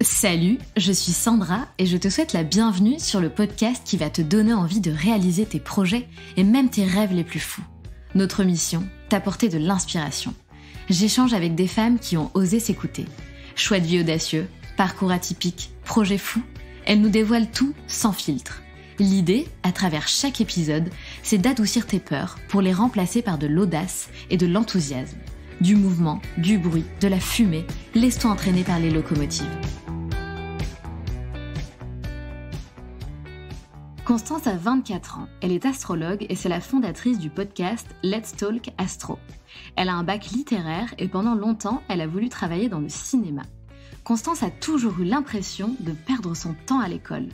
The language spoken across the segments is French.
Salut, je suis Sandra et je te souhaite la bienvenue sur le podcast qui va te donner envie de réaliser tes projets et même tes rêves les plus fous. Notre mission, t'apporter de l'inspiration. J'échange avec des femmes qui ont osé s'écouter. Choix de vie audacieux, parcours atypique, projet fou, elles nous dévoilent tout sans filtre. L'idée, à travers chaque épisode, c'est d'adoucir tes peurs pour les remplacer par de l'audace et de l'enthousiasme. Du mouvement, du bruit, de la fumée, laisse-toi entraîner par les locomotives. Constance a 24 ans, elle est astrologue et c'est la fondatrice du podcast Let's Talk Astro. Elle a un bac littéraire et pendant longtemps, elle a voulu travailler dans le cinéma. Constance a toujours eu l'impression de perdre son temps à l'école.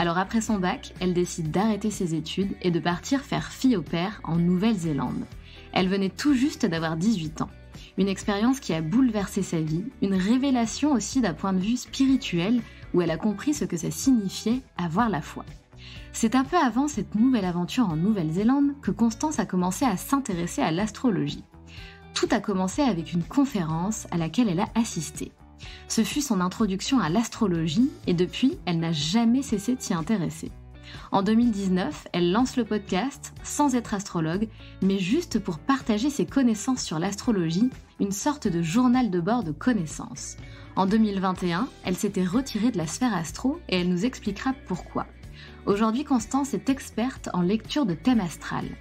Alors après son bac, elle décide d'arrêter ses études et de partir faire fille au père en Nouvelle-Zélande. Elle venait tout juste d'avoir 18 ans. Une expérience qui a bouleversé sa vie, une révélation aussi d'un point de vue spirituel où elle a compris ce que ça signifiait avoir la foi. C'est un peu avant cette nouvelle aventure en Nouvelle-Zélande que Constance a commencé à s'intéresser à l'astrologie. Tout a commencé avec une conférence à laquelle elle a assisté. Ce fut son introduction à l'astrologie et depuis, elle n'a jamais cessé de s'y intéresser. En 2019, elle lance le podcast sans être astrologue, mais juste pour partager ses connaissances sur l'astrologie, une sorte de journal de bord de connaissances. En 2021, elle s'était retirée de la sphère astro et elle nous expliquera pourquoi. Aujourd'hui, Constance est experte en lecture de thèmes astrales.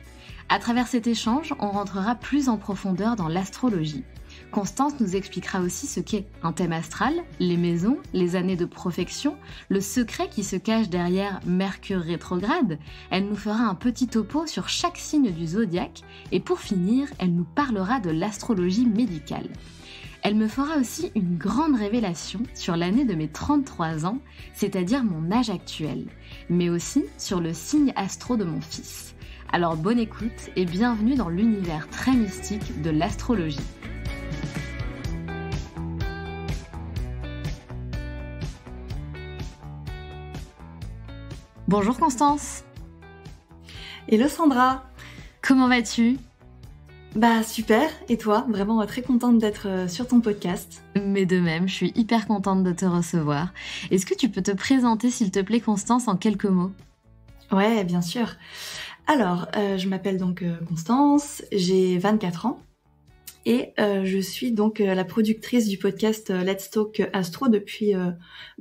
À travers cet échange, on rentrera plus en profondeur dans l'astrologie. Constance nous expliquera aussi ce qu'est un thème astral, les maisons, les années de profection, le secret qui se cache derrière Mercure rétrograde. Elle nous fera un petit topo sur chaque signe du zodiaque et pour finir, elle nous parlera de l'astrologie médicale. Elle me fera aussi une grande révélation sur l'année de mes 33 ans, c'est-à-dire mon âge actuel, mais aussi sur le signe astro de mon fils. Alors bonne écoute et bienvenue dans l'univers très mystique de l'astrologie. Bonjour Constance. Hello Sandra. Comment vas-tu Bah super, et toi Vraiment euh, très contente d'être euh, sur ton podcast. Mais de même, je suis hyper contente de te recevoir. Est-ce que tu peux te présenter s'il te plaît Constance en quelques mots Ouais, bien sûr. Alors, euh, je m'appelle donc Constance, j'ai 24 ans. Et euh, je suis donc euh, la productrice du podcast euh, Let's Talk Astro depuis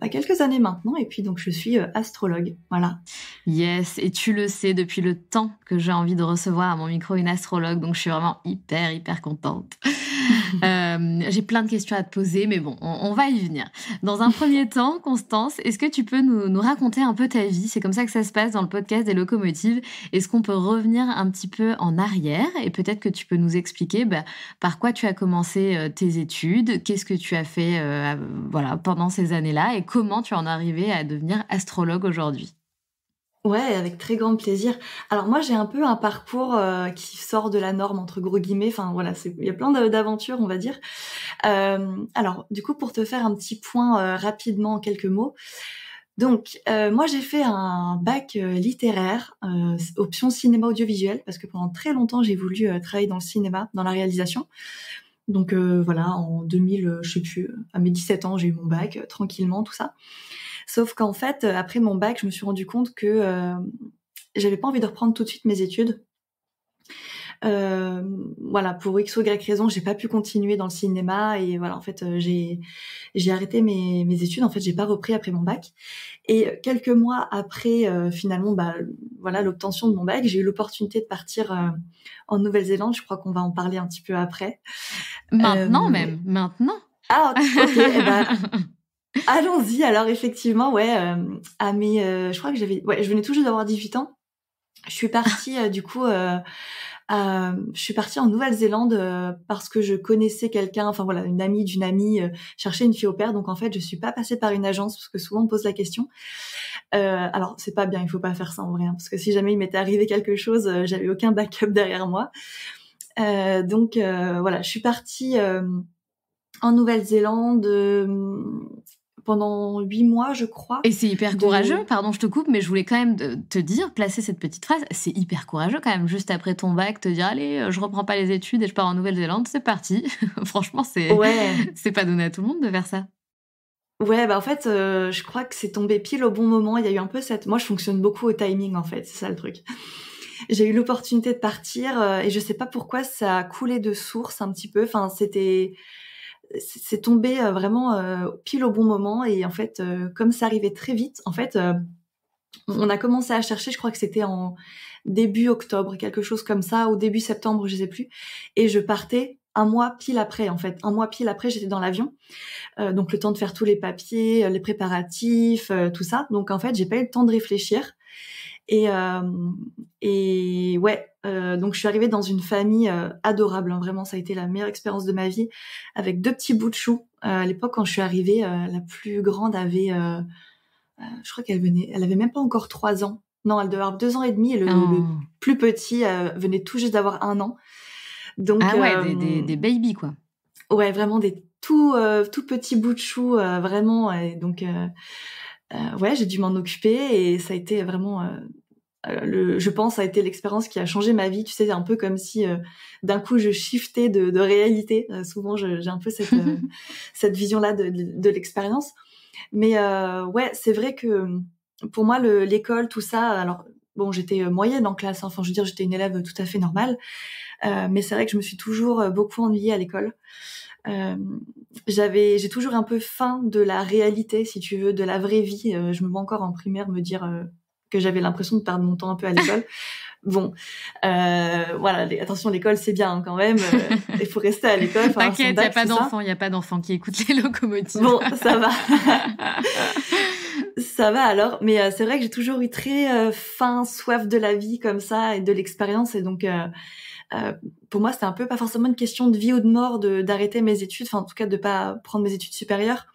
bah, quelques années maintenant. Et puis donc je suis astrologue. Voilà. Yes, et tu le sais depuis le temps que j'ai envie de recevoir à mon micro une astrologue. Donc je suis vraiment hyper, hyper contente. Euh, j'ai plein de questions à te poser, mais bon, on, va y venir. Dans un premier temps, Constance, est-ce que tu peux nous, raconter un peu ta vie C'est comme ça que ça se passe dans le podcast des locomotives. Est-ce qu'on peut revenir un petit peu en arrière et peut-être que tu peux nous expliquer bah, par quoi tu as commencé euh, tes études, qu'est-ce que tu as fait euh, voilà, pendant ces années-là et comment tu en es arrivé à devenir astrologue aujourd'hui Ouais, avec très grand plaisir. Alors moi, j'ai un peu un parcours euh, qui sort de la norme entre gros guillemets. Enfin voilà, il y a plein d'aventures, on va dire. Euh, alors du coup, pour te faire un petit point euh, rapidement en quelques mots. Donc moi, j'ai fait un bac littéraire, option cinéma audiovisuel, parce que pendant très longtemps, j'ai voulu travailler dans le cinéma, dans la réalisation. Donc voilà, en 2000, je sais plus, à mes 17 ans, j'ai eu mon bac tranquillement, tout ça. Sauf qu'en fait, euh, après mon bac, je me suis rendu compte que euh, j'avais pas envie de reprendre tout de suite mes études. Euh, voilà, pour x ou y raison, j'ai pas pu continuer dans le cinéma et voilà, en fait, j'ai j'ai arrêté mes, mes études. En fait, j'ai pas repris après mon bac. Et quelques mois après, finalement, bah voilà, l'obtention de mon bac, j'ai eu l'opportunité de partir en Nouvelle-Zélande. Je crois qu'on va en parler un petit peu après. Maintenant même, maintenant. Ah, ok. Eh ben, Allons-y. Alors effectivement, ouais, à euh, ah, mes, euh, je crois que j'avais, ouais, je venais tout d'avoir 18 ans. Je suis partie euh, du coup, je suis partie en Nouvelle-Zélande parce que je connaissais quelqu'un, enfin voilà, une amie d'une amie cherchait une fille au père. Donc en fait, je suis pas passée par une agence parce que souvent on me pose la question. alors c'est pas bien, il faut pas faire ça en vrai, hein, parce que si jamais il m'était arrivé quelque chose, j'avais aucun backup derrière moi. donc voilà, je suis partie en Nouvelle-Zélande pendant huit mois, je crois. Et c'est hyper courageux, pardon, je te coupe, mais je voulais quand même te dire, placer cette petite phrase, c'est hyper courageux quand même, juste après ton bac, te dire, allez, euh, je reprends pas les études et je pars en Nouvelle-Zélande, c'est parti. Franchement, c'est ouais. c'est pas donné à tout le monde de faire ça. Ouais, bah en fait, euh, je crois que c'est tombé pile au bon moment. Il y a eu un peu cette. Moi, je fonctionne beaucoup au timing, en fait. C'est ça le truc. J'ai eu l'opportunité de partir euh, et je sais pas pourquoi ça a coulé de source un petit peu. Enfin, c'était c'est tombé euh, vraiment euh, pile au bon moment et en fait euh, comme ça arrivait très vite en fait on a commencé à chercher je crois que c'était en début octobre quelque chose comme ça au début septembre je sais plus et je partais un mois pile après en fait un mois pile après j'étais dans l'avion donc le temps de faire tous les papiers les préparatifs tout ça donc en fait j'ai pas eu le temps de réfléchir et, euh, et ouais, euh, donc je suis arrivée dans une famille euh, adorable. Hein. vraiment, ça a été la meilleure expérience de ma vie, avec deux petits bouts de choux. à l'époque, quand je suis arrivée, la plus grande avait, je crois qu'elle venait, elle avait même pas encore trois ans. Non, elle devait avoir deux ans et demi et le, oh. plus petit venait tout juste d'avoir un an. Donc, ah ouais, des, des, des baby quoi. Ouais, vraiment des tout, tout petits bouts de chou, vraiment. Et donc, ouais, j'ai dû m'en occuper et ça a été vraiment euh, je pense, a été l'expérience qui a changé ma vie. Tu sais, un peu comme si euh, d'un coup je shiftais de, réalité. Euh, souvent, j'ai un peu cette, vision-là de, l'expérience. Mais ouais, c'est vrai que pour moi, l'école, tout ça, alors bon, j'étais moyenne en classe, hein. enfin, je veux dire, j'étais une élève tout à fait normale. mais c'est vrai que je me suis toujours beaucoup ennuyée à l'école. j'avais j'ai toujours un peu faim de la réalité si tu veux de la vraie vie je me vois encore en primaire me dire que j'avais l'impression de perdre mon temps un peu à l'école. bon, euh, voilà, attention, l'école, c'est bien hein, quand même. Euh, il faut rester à l'école. T'inquiète, il n'y a pas d'enfant, il n'y a pas d'enfant qui écoute les locomotives. Bon, ça va. ça va alors. Mais euh, c'est vrai que j'ai toujours eu très euh, faim, soif de la vie comme ça et de l'expérience. Et donc, pour moi, c'était un peu pas forcément une question de vie ou de mort d'arrêter mes études, enfin en tout cas de pas prendre mes études supérieures.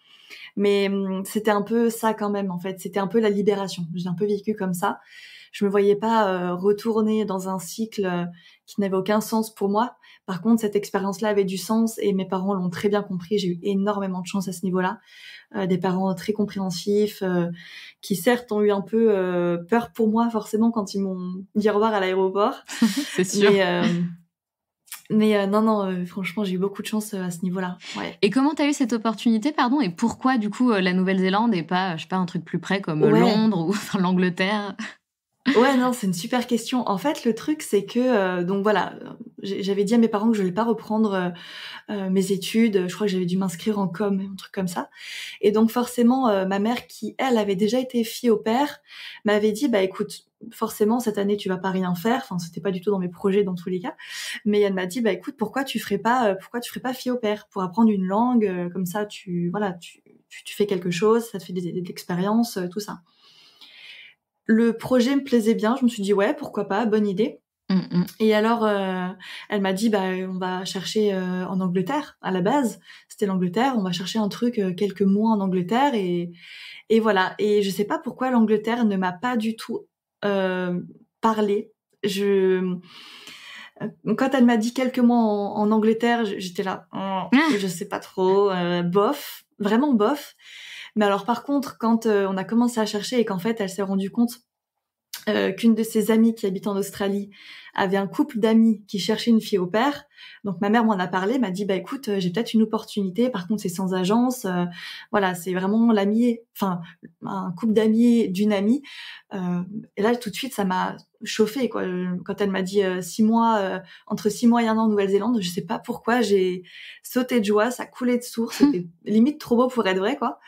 Mais hum, c'était un peu ça quand même, en fait. C'était un peu la libération. J'ai un peu vécu comme ça. Je me voyais pas euh, retourner dans un cycle euh, qui n'avait aucun sens pour moi. Par contre, cette expérience-là avait du sens et mes parents l'ont très bien compris. J'ai eu énormément de chance à ce niveau-là. Euh, des parents très compréhensifs qui certes ont eu un peu peur pour moi forcément quand ils m'ont dit au revoir à l'aéroport. C'est sûr. Mais euh, non, non, euh, franchement, j'ai eu beaucoup de chance euh, à ce niveau-là. Et comment tu as eu cette opportunité, pardon, et pourquoi du coup la Nouvelle-Zélande et pas, je sais pas, un truc plus près comme Londres ou l'Angleterre Ouais, non, c'est une super question. En fait, le truc, c'est que, donc voilà, j'avais dit à mes parents que je ne voulais pas reprendre mes études. Je crois que j'avais dû m'inscrire en com, un truc comme ça. Et donc forcément, ma mère, qui, elle, avait déjà été fille au père, m'avait dit, bah écoute, forcément cette année tu vas pas rien faire enfin c'était pas du tout dans mes projets dans tous les cas mais elle m'a dit bah écoute pourquoi tu ferais pas euh, pourquoi tu ferais pas fille au pour apprendre une langue euh, comme ça tu voilà tu, fais quelque chose ça te fait des, expériences euh, tout ça le projet me plaisait bien je me suis dit ouais pourquoi pas bonne idée mm, mm. et alors, elle m'a dit, bah, on va chercher en Angleterre. À la base, c'était l'Angleterre. On va chercher un truc quelques mois en Angleterre et, et voilà. Et je sais pas pourquoi l'Angleterre ne m'a pas du tout euh, parler. Je euh, quand elle m'a dit quelques mots en, Angleterre, j'étais là, je oh, ah. je sais pas trop, euh, bof, vraiment bof. Mais alors par contre, quand on a commencé à chercher et qu'en fait elle s'est rendue compte euh, qu'une de ses amies qui habite en Australie avait un couple d'amis qui cherchait une fille au père. Donc ma mère m'en a parlé, m'a dit bah écoute, euh, j'ai peut-être une opportunité. Par contre, c'est sans agence. Euh, voilà, c'est vraiment l'amie, enfin un couple d'amis d'une amie. et là tout de suite, ça m'a chauffée quoi. Quand elle m'a dit six mois entre six mois et un an en Nouvelle-Zélande, je sais pas pourquoi j'ai sauté de joie, ça coulait de source, c'était limite trop beau pour être vrai quoi.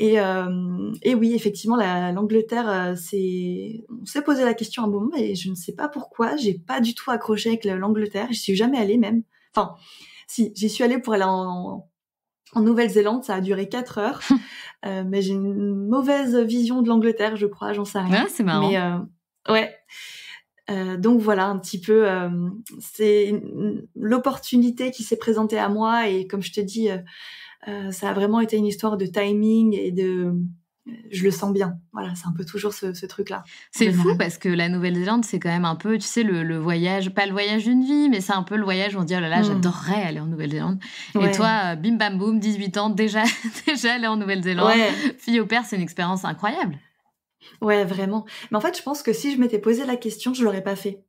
Euh, et, oui, effectivement, l'Angleterre, euh, c'est. on s'est posé la question à un moment et je ne sais pas pourquoi, j'ai pas du tout accroché avec l'Angleterre. Je suis jamais allée même. Enfin, si, j'y suis allée pour aller en, Nouvelle-Zélande, ça a duré 4 heures. Euh, mais j'ai une mauvaise vision de l'Angleterre, je crois, j'en sais rien. Ouais, c'est marrant. ouais. donc voilà un petit peu, c'est l'opportunité qui s'est présentée à moi et comme je te dis, euh, ça a vraiment été une histoire de timing et de je le sens bien. Voilà, c'est un peu toujours ce, truc-là. C'est fou parce que la Nouvelle-Zélande, c'est quand même un peu, tu sais, le, voyage, pas le voyage d'une vie, mais c'est un peu le voyage où on dit, oh là là, hmm. j'adorerais aller en Nouvelle-Zélande. Et toi, euh, bim bam boum, 18 ans, déjà, déjà aller en Nouvelle-Zélande. Fille au père, c'est une expérience incroyable. Ouais, vraiment. Mais en fait, je pense que si je m'étais posé la question, je l'aurais pas fait.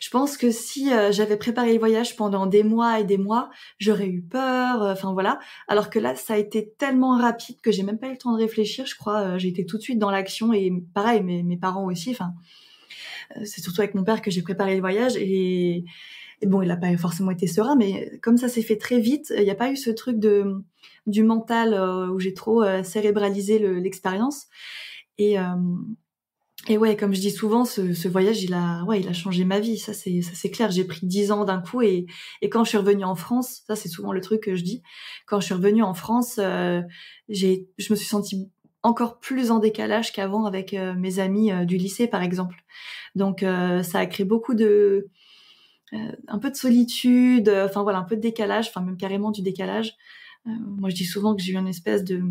Je pense que si euh, j'avais préparé le voyage pendant des mois et des mois, j'aurais eu peur, euh, enfin voilà. Alors que là, ça a été tellement rapide que j'ai même pas eu le temps de réfléchir, je crois. Euh, j'ai été tout de suite dans l'action et pareil, mes, mes parents aussi. Enfin, c'est surtout avec mon père que j'ai préparé le voyage et, bon, il n'a pas forcément été serein, mais comme ça s'est fait très vite, il n'y a pas eu ce truc de du mental où j'ai trop cérébralisé l'expérience. et, et ouais, comme je dis souvent, ce, voyage, il a, ouais, il a changé ma vie. Ça, c'est, ça, c'est clair. J'ai pris dix ans d'un coup, et, et quand je suis revenue en France, ça, c'est souvent le truc que je dis. Quand je suis revenue en France, euh, j'ai, je me suis sentie encore plus en décalage qu'avant avec euh, mes amis euh, du lycée, par exemple. Donc, ça a créé beaucoup de, un peu de solitude, enfin voilà, un peu de décalage, enfin même carrément du décalage. moi, je dis souvent que j'ai eu une espèce de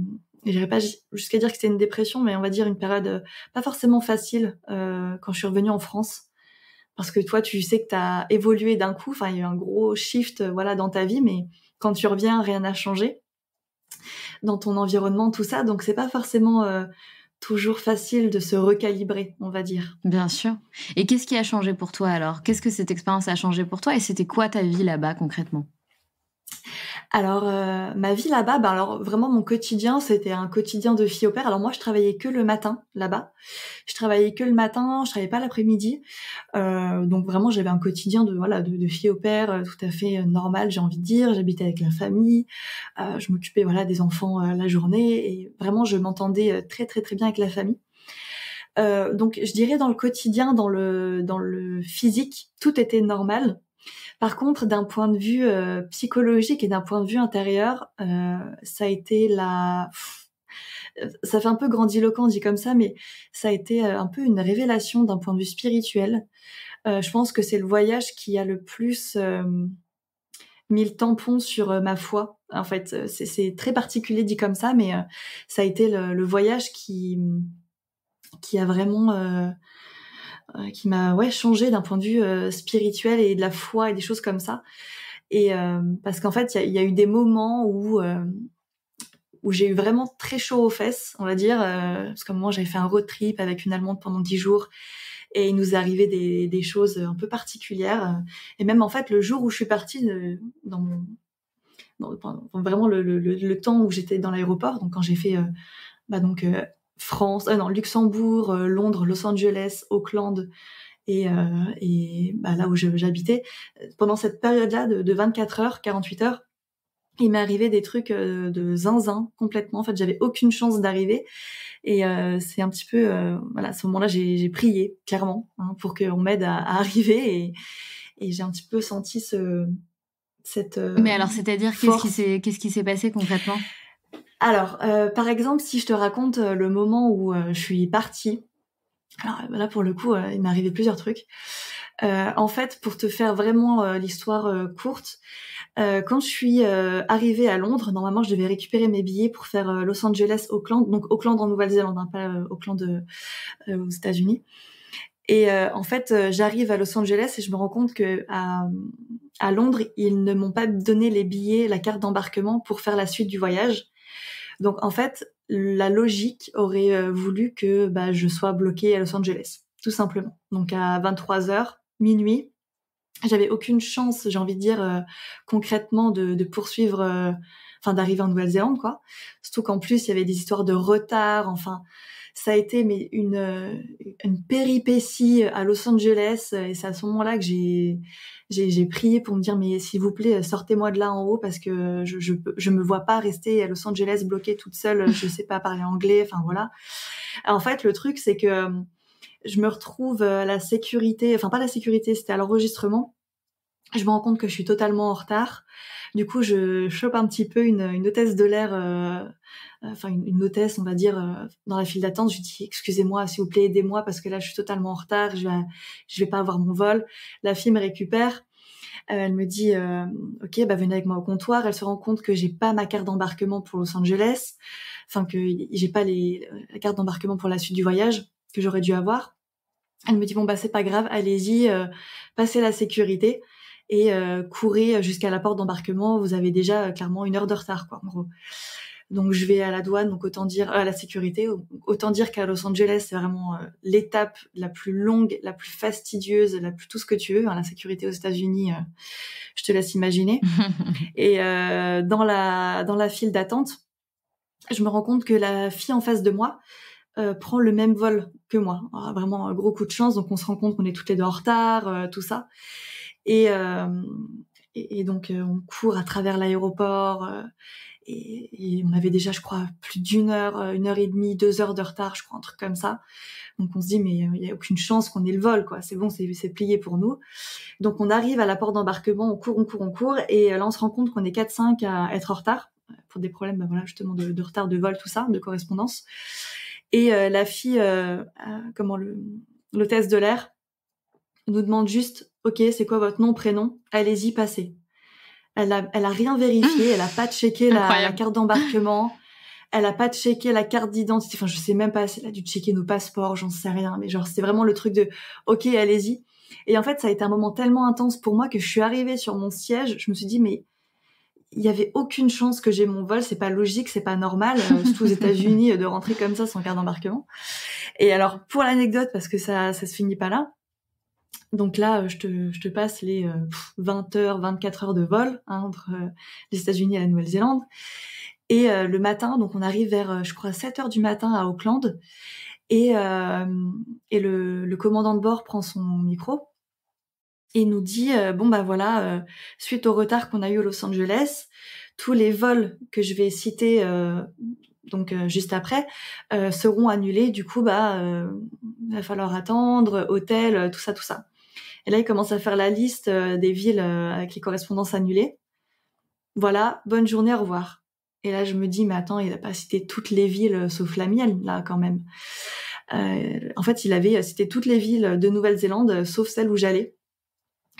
j'irai pas jusqu'à dire que c'était une dépression, mais on va dire une période euh, pas forcément facile euh, quand je suis revenue en France. Parce que toi, tu sais que tu as évolué d'un coup, enfin, il y a eu un gros shift euh, voilà, dans ta vie, mais quand tu reviens, rien n'a changé dans ton environnement, tout ça. Donc, c'est pas forcément toujours facile de se recalibrer, on va dire. Bien sûr. Et qu'est-ce qui a changé pour toi alors Qu'est-ce que cette expérience a changé pour toi Et c'était quoi ta vie là-bas concrètement alors euh, ma vie là-bas, ben alors vraiment mon quotidien, c'était un quotidien de fille au père. Alors moi je travaillais que le matin là-bas. Je travaillais que le matin, je travaillais pas l'après-midi. Euh, donc vraiment j'avais un quotidien de voilà de, fille au père euh, tout à fait normal, j'ai envie de dire. J'habitais avec la famille, je m'occupais voilà des enfants la journée et vraiment je m'entendais très très très bien avec la famille. donc je dirais dans le quotidien, dans le dans le physique, tout était normal par contre, d'un point de vue euh, psychologique et d'un point de vue intérieur, euh, ça a été la... Ça fait un peu grandiloquent dit comme ça, mais ça a été euh, un peu une révélation d'un point de vue spirituel. je pense que c'est le voyage qui a le plus mis le tampon sur ma foi. En fait, c'est très particulier dit comme ça, mais ça a été le, voyage qui, qui a vraiment euh, qui m'a ouais changé d'un point de vue euh, spirituel et de la foi et des choses comme ça. Et euh, parce qu'en fait, il y, a eu des moments où où j'ai eu vraiment très chaud aux fesses, on va dire, parce que moi moment j'avais fait un road trip avec une Allemande pendant dix jours et il nous arrivait des, des, choses un peu particulières. Et même en fait, le jour où je suis partie dans vraiment le, le, le, temps où j'étais dans l'aéroport, donc quand j'ai fait bah donc France, euh, non, Luxembourg, euh, Londres, Los Angeles, Auckland et, euh, et bah, là où j'habitais, pendant cette période-là de, 24 heures, 48 heures, il m'est arrivé des trucs de zinzin complètement. En fait, j'avais aucune chance d'arriver. Et c'est un petit peu, voilà, à ce moment-là, j'ai prié clairement hein, pour qu'on m'aide à, arriver. Et, j'ai un petit peu senti ce, cette. Mais alors, c'est-à-dire qu'est-ce qui s'est passé concrètement alors, euh, par exemple, si je te raconte euh, le moment où euh, je suis partie, alors là pour le coup, il m'est arrivé plusieurs trucs. en fait, pour te faire vraiment l'histoire courte, quand je suis arrivée à Londres, normalement, je devais récupérer mes billets pour faire Los Angeles, Auckland, donc Auckland en Nouvelle-Zélande, hein, pas Auckland aux États-Unis. Et en fait, j'arrive à Los Angeles et je me rends compte que à Londres, ils ne m'ont pas donné les billets, la carte d'embarquement pour faire la suite du voyage. Donc en fait, la logique aurait euh, voulu que bah, je sois bloquée à Los Angeles, tout simplement. Donc à 23h, minuit, j'avais aucune chance, j'ai envie de dire euh, concrètement, de, poursuivre, euh, enfin d'arriver en Nouvelle-Zélande, quoi. Surtout qu'en plus, il y avait des histoires de retard, enfin. Ça a été mais une, une péripétie à Los Angeles et c'est à ce moment-là que j'ai j'ai prié pour me dire mais s'il vous plaît euh, sortez-moi de là en haut parce que je, je me vois pas rester à Los Angeles bloquée toute seule euh, je sais pas parler anglais enfin voilà en fait le truc c'est que euh, je me retrouve à la sécurité enfin pas la sécurité c'était à l'enregistrement je me rends compte que je suis totalement en retard du coup, je chope un petit peu une, hôtesse de l'air, euh, euh, enfin une, hôtesse, on va dire, euh, dans la file d'attente. Je lui dis, excusez-moi, s'il vous plaît, aidez-moi parce que là, je suis totalement en retard, je vais, vais pas avoir mon vol. La fille me récupère. elle me dit, ok, bah venez avec moi au comptoir. Elle se rend compte que j'ai pas ma carte d'embarquement pour Los Angeles, enfin que j'ai pas les, la carte d'embarquement pour la suite du voyage que j'aurais dû avoir. Elle me dit bon bah c'est pas grave, allez-y, euh, passez la sécurité et euh, jusqu'à la porte d'embarquement, vous avez déjà euh, clairement une heure de retard, quoi, en gros. Donc je vais à la douane, donc autant dire euh, à la sécurité, autant dire qu'à Los Angeles c'est vraiment euh, l'étape la plus longue, la plus fastidieuse, la plus tout ce que tu veux. Hein, la sécurité aux États-Unis, je te laisse imaginer. Et dans la dans la file d'attente, je me rends compte que la fille en face de moi prend le même vol que moi. Ah, vraiment un gros coup de chance, donc on se rend compte qu'on est toutes les deux en retard, tout ça. Euh, et, et, donc, euh, on court à travers l'aéroport. Euh, et, on avait déjà, je crois, plus d'une heure, une heure et demie, deux heures de retard, je crois, un truc comme ça. Donc on se dit, mais il n'y a aucune chance qu'on ait le vol, quoi. C'est bon, c'est plié pour nous. Donc on arrive à la porte d'embarquement, on court, on court, on court, et là on se rend compte qu'on est 4-5 à être en retard pour des problèmes, bah, voilà, justement de, retard de vol, tout ça, de correspondance. Et la fille, comment l'hôtesse de l'air nous demande juste Ok, c'est quoi votre nom, prénom Allez-y, passez. Elle a, elle a rien vérifié, elle a pas checké la, la carte d'embarquement, elle a pas checké la carte d'identité. Enfin, je sais même pas, elle a dû checker nos passeports, j'en sais rien. Mais genre, c'est vraiment le truc de ok, allez-y. Et en fait, ça a été un moment tellement intense pour moi que je suis arrivée sur mon siège, je me suis dit mais il y avait aucune chance que j'ai mon vol, c'est pas logique, c'est pas normal, euh, aux États-Unis euh, de rentrer comme ça sans carte d'embarquement. Et alors pour l'anecdote, parce que ça, ça se finit pas là, donc là, euh, je te, passe les 20 euh, heures, 24 heures de vol hein, entre euh, les États-Unis et la Nouvelle-Zélande. Et le matin, donc on arrive vers, je crois, 7 heures du matin à Auckland. Et, le, commandant de bord prend son micro et nous dit, bon bah voilà, suite au retard qu'on a eu à Los Angeles, tous les vols que je vais citer donc juste après, seront annulés. Du coup, bah, va falloir attendre, hôtel, tout ça, tout ça. Et là, il commence à faire la liste euh, des villes euh, avec les correspondances annulées. Voilà, bonne journée, au revoir. Et là, je me dis, mais attends, il n'a pas cité toutes les villes euh, sauf la mienne, là, quand même. en fait, il avait cité toutes les villes de Nouvelle-Zélande sauf celle où j'allais.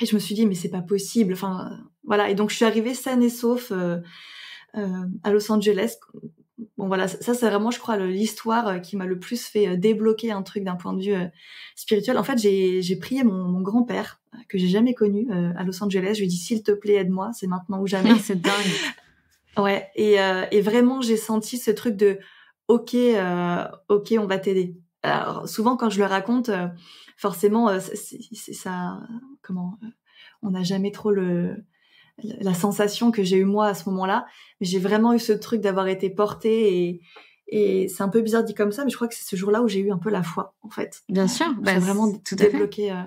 Et je me suis dit, mais c'est pas possible. Enfin, voilà. Et donc, je suis arrivée saine et sauf à Los Angeles bon voilà, ça c'est vraiment, je crois, l'histoire euh, qui m'a le plus fait euh, débloquer un truc d'un point de vue euh, spirituel. En fait, j'ai prié mon, grand-père que j'ai jamais connu à Los Angeles. Je lui ai dit s'il te plaît, aide-moi, c'est maintenant ou jamais. c'est dingue. Ouais, et, et vraiment j'ai senti ce truc de ok, ok, on va t'aider. Alors souvent quand je le raconte, forcément, c'est ça, comment, on n'a jamais trop le la sensation que j'ai eu moi à ce moment-là. J'ai vraiment eu ce truc d'avoir été portée et, c'est un peu bizarre dit comme ça, mais je crois que c'est ce jour-là où j'ai eu un peu la foi, en fait. Bien sûr, bah, vraiment tout débloqué. fait euh,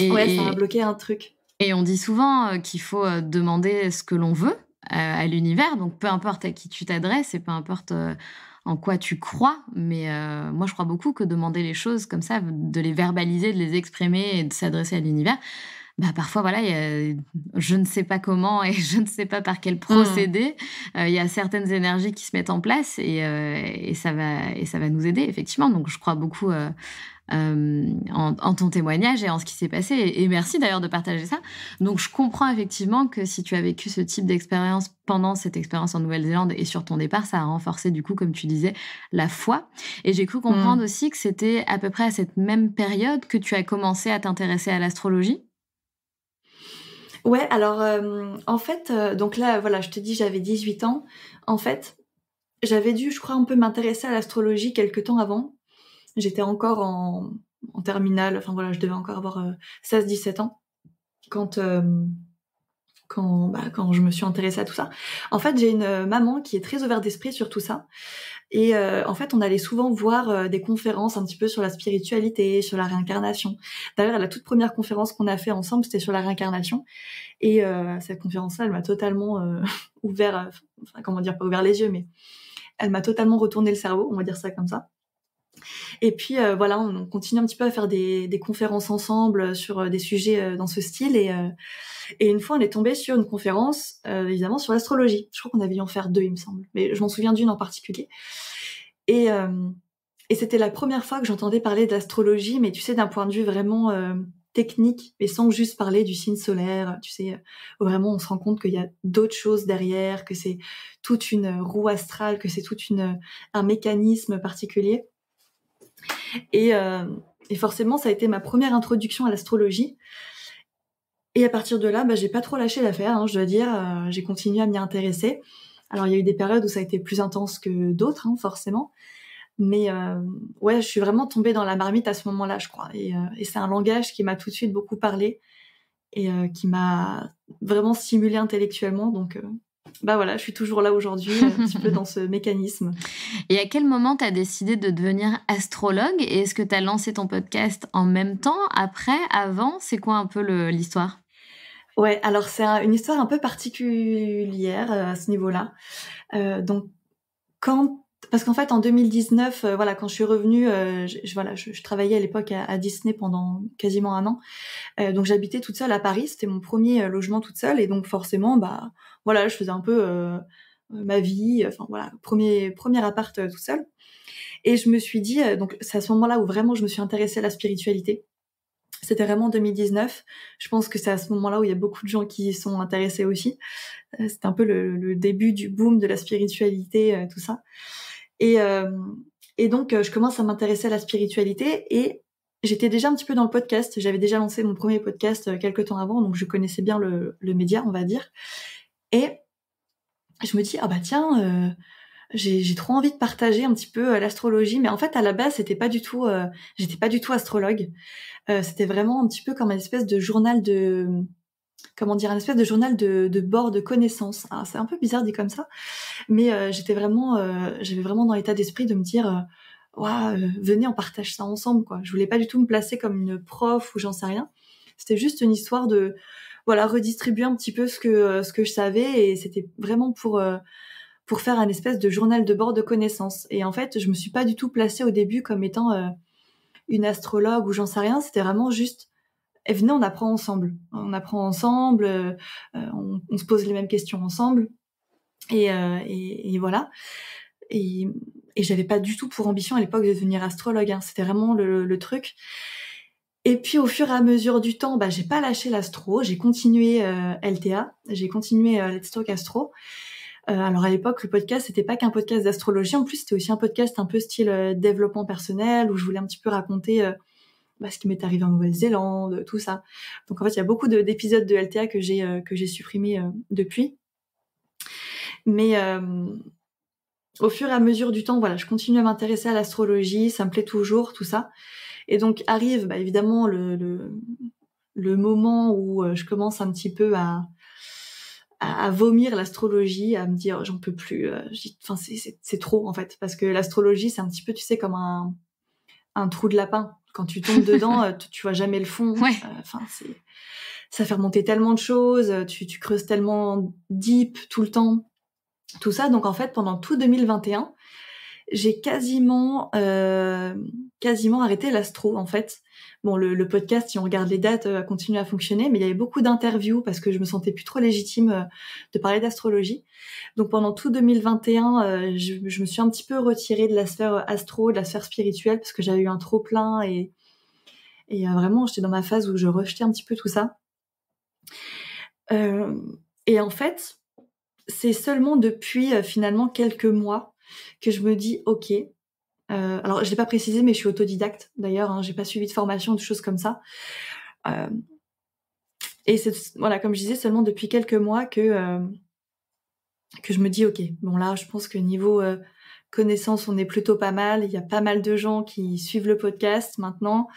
Et, ouais, ça m'a bloqué un truc. Et on dit souvent euh, qu'il faut euh, demander ce que l'on veut à l'univers, donc peu importe à qui tu t'adresses et peu importe en quoi tu crois, mais moi je crois beaucoup que demander les choses comme ça, de les verbaliser, de les exprimer et de s'adresser à l'univers, bah, parfois, voilà, euh, je ne sais pas comment et je ne sais pas par quel mmh. procédé, euh, il y a certaines énergies qui se mettent en place et, euh, et, ça, va, et ça va nous aider, effectivement. Donc, je crois beaucoup en, ton témoignage et en ce qui s'est passé. Et, merci d'ailleurs de partager ça. Donc, je comprends effectivement que si tu as vécu ce type d'expérience pendant cette expérience en Nouvelle-Zélande et sur ton départ, ça a renforcé, du coup, comme tu disais, la foi. Et j'ai cru mmh. comprendre aussi que c'était à peu près à cette même période que tu as commencé à t'intéresser à l'astrologie. Ouais, alors euh, en fait, euh, donc là, voilà, je te dis, j'avais 18 ans. En fait, j'avais dû, je crois, un peu m'intéresser à l'astrologie quelques temps avant. J'étais encore en, en terminale, enfin voilà, je devais encore avoir 16-17 euh, ans quand, quand, bah, quand je me suis intéressée à tout ça. En fait, j'ai une maman qui est très ouverte d'esprit sur tout ça. Et euh, en fait, on allait souvent voir euh, des conférences un petit peu sur la spiritualité, sur la réincarnation. D'ailleurs, la toute première conférence qu'on a fait ensemble, c'était sur la réincarnation. Et euh, cette conférence-là, elle m'a totalement euh, ouvert, enfin, comment dire, pas ouvert les yeux, mais elle m'a totalement retourné le cerveau, on va dire ça comme ça. Et puis euh, voilà, on continue un petit peu à faire des, conférences ensemble euh, sur euh, des sujets dans ce style. Et, une fois, on est tombé sur une conférence, évidemment, sur l'astrologie. Je crois qu'on avait dû en faire deux, il me semble. Mais je m'en souviens d'une en particulier. Et, et c'était la première fois que j'entendais parler d'astrologie, mais tu sais, d'un point de vue vraiment technique, mais sans juste parler du signe solaire. Tu sais, vraiment, on se rend compte qu'il y a d'autres choses derrière, que c'est toute une roue astrale, que c'est tout un mécanisme particulier. Euh, et, forcément, ça a été ma première introduction à l'astrologie. Et à partir de là, bah, j'ai pas trop lâché l'affaire, hein, je dois dire. Euh, j'ai continué à m'y intéresser. Alors, il y a eu des périodes où ça a été plus intense que d'autres, hein, forcément. Mais euh, ouais, je suis vraiment tombée dans la marmite à ce moment-là, je crois. Et, c'est un langage qui m'a tout de suite beaucoup parlé et qui m'a vraiment stimulée intellectuellement. Donc, bah voilà, je suis toujours là aujourd'hui, un petit peu dans ce mécanisme. Et à quel moment tu as décidé de devenir astrologue Et est-ce que tu as lancé ton podcast en même temps, après, avant C'est quoi un peu l'histoire Ouais, alors c'est une histoire un peu particulière euh, à ce niveau-là. Euh, donc, quand parce qu'en fait en 2019 euh, voilà quand je suis revenue je, travaillais à l'époque à, Disney pendant quasiment un an donc j'habitais toute seule à Paris c'était mon premier logement toute seule et donc forcément bah voilà, je faisais un peu euh, ma vie, enfin voilà, premier, premier appart euh, tout seul. Et je me suis dit, euh, donc c'est à ce moment-là où vraiment je me suis intéressée à la spiritualité. C'était vraiment 2019. Je pense que c'est à ce moment-là où il y a beaucoup de gens qui sont intéressés aussi. c'est un peu le, début du boom de la spiritualité, tout ça. Et, donc, je commence à m'intéresser à la spiritualité et j'étais déjà un petit peu dans le podcast. J'avais déjà lancé mon premier podcast quelques temps avant, donc je connaissais bien le, le média, on va dire. Et je me dis, ah bah tiens, euh, j'ai trop envie de partager un petit peu euh, l'astrologie. Mais en fait, à la base, c'était pas du tout, euh, j'étais pas du tout astrologue. c'était vraiment un petit peu comme un espèce de journal de, comment dire, un espèce de journal de, de bord de connaissances. Ah, c'est un peu bizarre dit comme ça, mais j'étais vraiment, j'avais vraiment dans l'état d'esprit de me dire. ouah venez, on partage ça ensemble, quoi. Je voulais pas du tout me placer comme une prof ou j'en sais rien. C'était juste une histoire de, voilà redistribuer un petit peu ce que euh, ce que je savais et c'était vraiment pour euh, pour faire un espèce de journal de bord de connaissances. Et en fait, je me suis pas du tout placée au début comme étant euh, une astrologue ou j'en sais rien. C'était vraiment juste, et eh, venez, on apprend ensemble. On apprend ensemble, on, se pose les mêmes questions ensemble. Et, et, voilà. Et, j'avais pas du tout pour ambition à l'époque de devenir astrologue. Hein. C'était vraiment le truc. Et puis au fur et à mesure du temps, bah, j'ai pas lâché l'astro, j'ai continué euh, LTA, j'ai continué euh, Let's Talk Astro. Euh, alors à l'époque, le podcast c'était pas qu'un podcast d'astrologie, en plus c'était aussi un podcast un peu style euh, développement personnel où je voulais un petit peu raconter bah, ce qui m'est arrivé en Nouvelle-Zélande, tout ça. Donc en fait, il y a beaucoup d'épisodes de, LTA que j'ai que j'ai supprimés depuis. Mais au fur et à mesure du temps, voilà, je continue à m'intéresser à l'astrologie, ça me plaît toujours, tout ça. Et donc arrive bah, évidemment le, le, moment où euh, je commence un petit peu à, à, vomir l'astrologie, à me dire j'en peux plus, euh, enfin c'est trop en fait, parce que l'astrologie c'est un petit peu, tu sais, comme un, un trou de lapin. Quand tu tombes dedans, euh, tu, tu, vois jamais le fond. Enfin, c'est ça fait remonter tellement de choses, tu, tu creuses tellement deep tout le temps, tout ça. Donc en fait, pendant tout 2021, j'ai quasiment euh, quasiment arrêté l'astro en fait. Bon, le, podcast, si on regarde les dates, euh, a continué à fonctionner, mais il y avait beaucoup d'interviews parce que je me sentais plus trop légitime euh, de parler d'astrologie. Donc pendant tout 2021, euh, je, me suis un petit peu retirée de la sphère astro, de la sphère spirituelle parce que j'avais eu un trop plein et et vraiment, j'étais dans ma phase où je rejetais un petit peu tout ça. Euh, et en fait, c'est seulement depuis finalement quelques mois que je me dis, ok, euh, alors je l'ai pas précisé, mais je suis autodidacte d'ailleurs, hein, j'ai pas suivi de formation, ou de choses comme ça. Euh, et c'est voilà, comme je disais, seulement depuis quelques mois que euh, que je me dis, ok, bon là, je pense que niveau connaissance, on est plutôt pas mal. Il y a pas mal de gens qui suivent le podcast maintenant.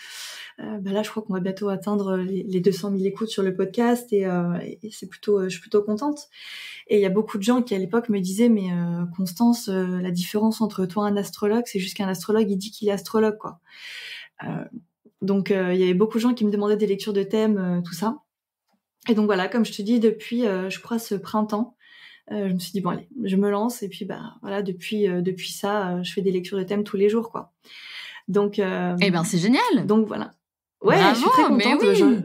Euh, bah là, je crois qu'on va bientôt atteindre euh, les, 200 000 écoutes sur le podcast et, euh, c'est plutôt, je suis plutôt contente. Et il y a beaucoup de gens qui à l'époque me disaient, mais Constance, la différence entre toi et un astrologue, c'est juste qu'un astrologue, il dit qu'il est astrologue, quoi. donc, il y avait beaucoup de gens qui me demandaient des lectures de thèmes, tout ça. Et donc voilà, comme je te dis, depuis, je crois, ce printemps, euh, je me suis dit, bon, allez, je me lance. Et puis, bah, voilà, depuis, depuis ça, je fais des lectures de thèmes tous les jours, quoi. Donc. eh ben, c'est génial! Donc voilà. Ouais, je suis très contente. Oui.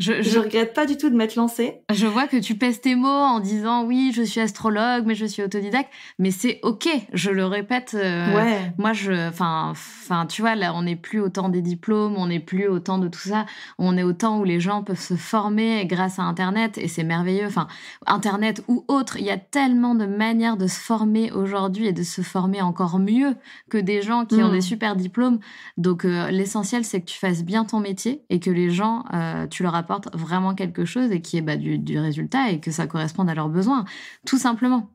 Je, je... regrette pas du tout de m'être lancée. Je vois que tu pèses tes mots en disant oui, je suis astrologue, mais je suis autodidacte. Mais c'est ok, je le répète. Euh, ouais. Moi, je, enfin, enfin, tu vois, là, on n'est plus autant des diplômes, on n'est plus autant de tout ça. On est autant où les gens peuvent se former grâce à Internet et c'est merveilleux. Enfin, Internet ou autre, il y a tellement de manières de se former aujourd'hui et de se former encore mieux que des gens qui ont hmm. des super diplômes. Donc, euh, l'essentiel, c'est que tu fasses bien ton métier et que les gens, euh, tu leur apprends vraiment quelque chose et qui est bah, du, résultat et que ça corresponde à leurs besoins, tout simplement.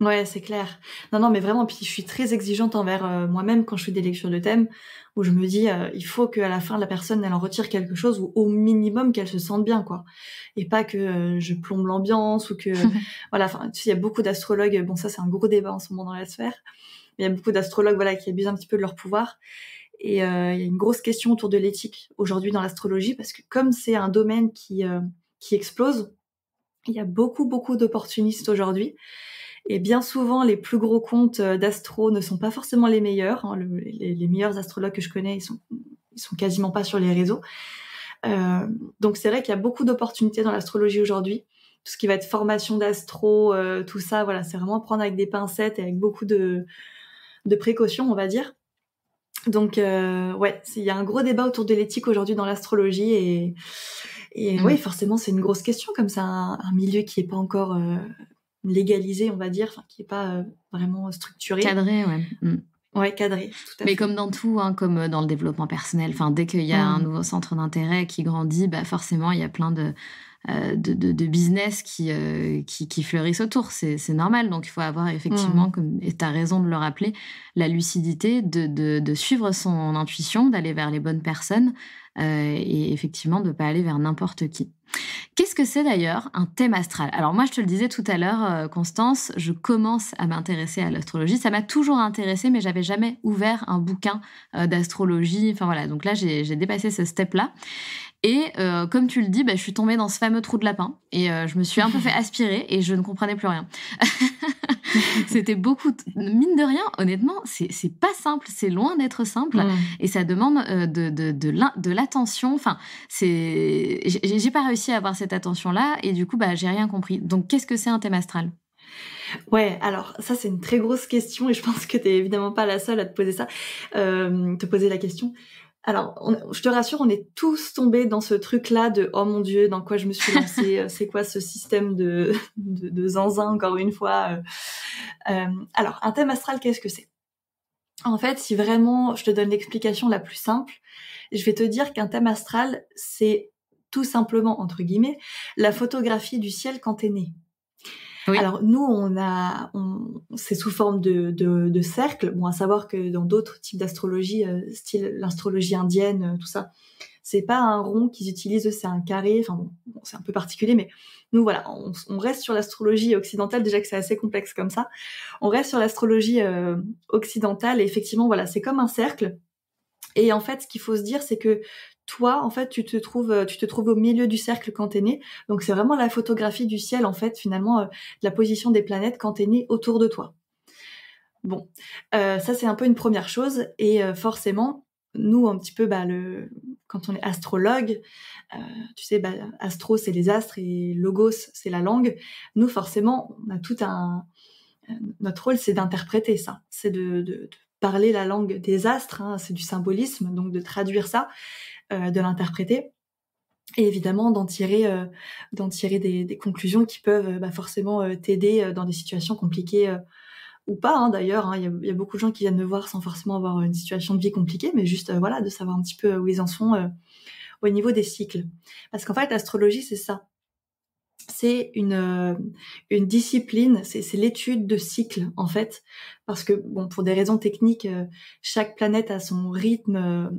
Ouais, c'est clair. Non, non, mais vraiment, puis je suis très exigeante envers euh, moi-même quand je fais des lectures de thèmes, où je me dis, euh, il faut qu'à la fin, la personne, elle en retire quelque chose, ou au minimum qu'elle se sente bien, quoi. Et pas que euh, je plombe l'ambiance, ou que... voilà, enfin, tu sais, il y a beaucoup d'astrologues, bon, ça c'est un gros débat en ce moment dans la sphère, mais il y a beaucoup d'astrologues, voilà, qui abusent un petit peu de leur pouvoir, et euh, il y a une grosse question autour de l'éthique aujourd'hui dans l'astrologie, parce que comme c'est un domaine qui, euh, qui explose, il y a beaucoup, beaucoup d'opportunistes aujourd'hui. Et bien souvent, les plus gros comptes euh, d'astro ne sont pas forcément les meilleurs. Hein. les, meilleurs astrologues que je connais, ils sont, ils sont quasiment pas sur les réseaux. Euh, donc c'est vrai qu'il y a beaucoup d'opportunités dans l'astrologie aujourd'hui. Tout ce qui va être formation d'astro, tout ça, voilà, c'est vraiment prendre avec des pincettes et avec beaucoup de, de précautions, on va dire. Donc, euh, ouais, il y a un gros débat autour de l'éthique aujourd'hui dans l'astrologie et, mm. oui, forcément, c'est une grosse question comme ça, un, milieu qui n'est pas encore euh, légalisé, on va dire, qui n'est pas euh, vraiment structuré. Cadré, ouais. Mm. Ouais, cadré. Tout à Mais comme dans tout, hein, comme euh, dans le développement personnel, enfin, dès qu'il y a un mm. nouveau centre d'intérêt qui grandit, bah forcément, il y a plein de euh, de, business euh, qui, qui, fleurissent autour. C'est normal. Donc, il faut avoir effectivement, mm. comme, et tu as raison de le rappeler, la lucidité de, suivre son intuition, d'aller vers les bonnes personnes euh, et effectivement de ne pas aller vers n'importe qui. Qu'est-ce que c'est d'ailleurs un thème astral Alors moi, je te le disais tout à l'heure, Constance, je commence à m'intéresser à l'astrologie. Ça m'a toujours intéressé mais j'avais jamais ouvert un bouquin d'astrologie. Enfin voilà, donc là, j'ai dépassé ce step-là. Et euh, comme tu le dis, bah, je suis tombée dans ce fameux trou de lapin et euh, je me suis un peu fait aspirer et je ne comprenais plus rien. C'était beaucoup, mine de rien, honnêtement, c'est pas simple, c'est loin d'être simple et ça demande euh, de, de, de l'attention. Enfin, c'est, j'ai pas réussi à avoir cette attention-là et du coup, bah, j'ai rien compris. Donc, qu'est-ce que c'est un thème astral Ouais, alors ça c'est une très grosse question et je pense que t'es évidemment pas la seule à te poser ça, te poser la question alors, je te rassure, on est tous tombés dans ce truc-là de oh mon dieu, dans quoi je me suis lancée euh, C'est quoi ce système de, de, encore une fois euh. Euh, Alors, un thème astral, qu'est-ce que c'est En fait, si vraiment je te donne l'explication la plus simple, je vais te dire qu'un thème astral, c'est tout simplement entre guillemets la photographie du ciel quand t'es né. Alors nous, on a, c'est sous forme de, de, cercle. Bon, à savoir que dans d'autres types d'astrologie, euh, style l'astrologie indienne, euh, tout ça, c'est pas un rond qu'ils utilisent, c'est un carré. Enfin c'est un peu particulier, mais nous voilà, on, reste sur l'astrologie occidentale déjà que c'est assez complexe comme ça. On reste sur l'astrologie euh, occidentale et effectivement voilà, c'est comme un cercle. Et en fait, ce qu'il faut se dire, c'est que toi, en fait, tu te trouves, euh, tu te trouves au milieu du cercle quand tu es né. Donc c'est vraiment la photographie du ciel, en fait, finalement, euh, la position des planètes quand es né autour de toi. Bon, euh, ça c'est un peu une première chose, et forcément, nous, un petit peu, bah, le... quand on est astrologue, tu sais, bah, astro, c'est les astres et logos, c'est la langue. Nous, forcément, on a tout un. Notre rôle, c'est d'interpréter ça, c'est de, parler la langue des astres, hein. c'est du symbolisme, donc de traduire ça. Euh, de l'interpréter et évidemment d'en tirer euh, tirer des, conclusions qui peuvent euh, bah, forcément t'aider dans des situations compliquées ou pas hein, d'ailleurs hein. il y, a beaucoup de gens qui viennent me voir sans forcément avoir une situation de vie compliquée mais juste voilà de savoir un petit peu où ils en sont au niveau des cycles parce qu'en fait l'astrologie c'est ça c'est une une discipline c'est l'étude de cycles en fait parce que bon pour des raisons techniques chaque planète a son rythme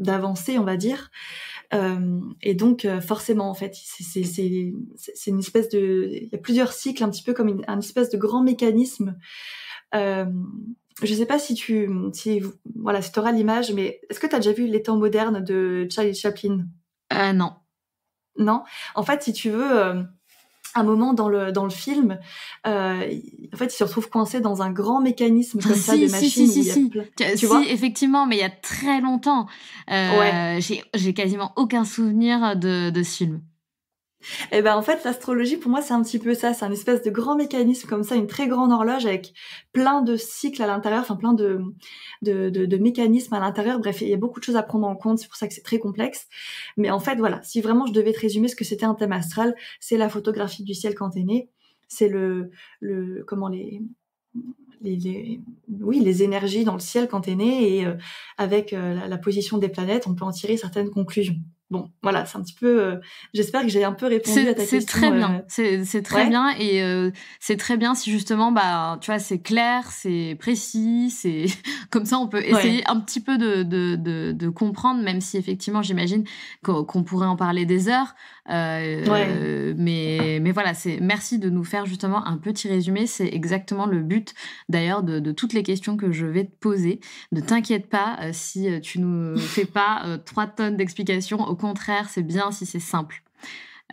D'avancer, on va dire. Euh, et donc, euh, forcément, en fait, c'est une espèce de. Il y a plusieurs cycles, un petit peu comme une, espèce de grand mécanisme. Euh, je ne sais pas si tu. Si, voilà, si tu auras l'image, mais est-ce que tu as déjà vu Les temps modernes de Charlie Chaplin non. Non En fait, si tu veux un moment dans le dans le film, euh, en fait, il se retrouve coincé dans un grand mécanisme comme ça de machine. tu, effectivement, mais il y a très longtemps. Euh, j'ai quasiment aucun souvenir de de ce film. Eh ben en fait, l'astrologie pour moi c'est un petit peu ça, c'est un espèce de grand mécanisme comme ça, une très grande horloge avec plein de cycles à l'intérieur, enfin plein de de, mécanismes à l'intérieur. Bref, il y a beaucoup de choses à prendre en compte, c'est pour ça que c'est très complexe. Mais en fait, voilà, si vraiment je devais te résumer ce que c'était un thème astral, c'est la photographie du ciel quand t'es né, c'est le le comment les les, oui, les énergies dans le ciel quand t'es né et euh, avec euh, la position des planètes, on peut en tirer certaines conclusions. Bon, voilà, c'est un petit peu. Euh, j'espère que j'ai un peu répondu à ta question. Euh, c'est très bien. C'est très bien et euh, c'est très bien si justement, bah, tu vois, c'est clair, c'est précis, c'est comme ça, on peut essayer un petit peu de, de, comprendre, même si effectivement, j'imagine qu'on pourrait en parler des heures. mais, mais voilà, c'est merci de nous faire justement un petit résumé. C'est exactement le but d'ailleurs de, toutes les questions que je vais te poser. Ne t'inquiète pas si tu nous fais pas trois tonnes d'explications au contraire, c'est bien si c'est simple.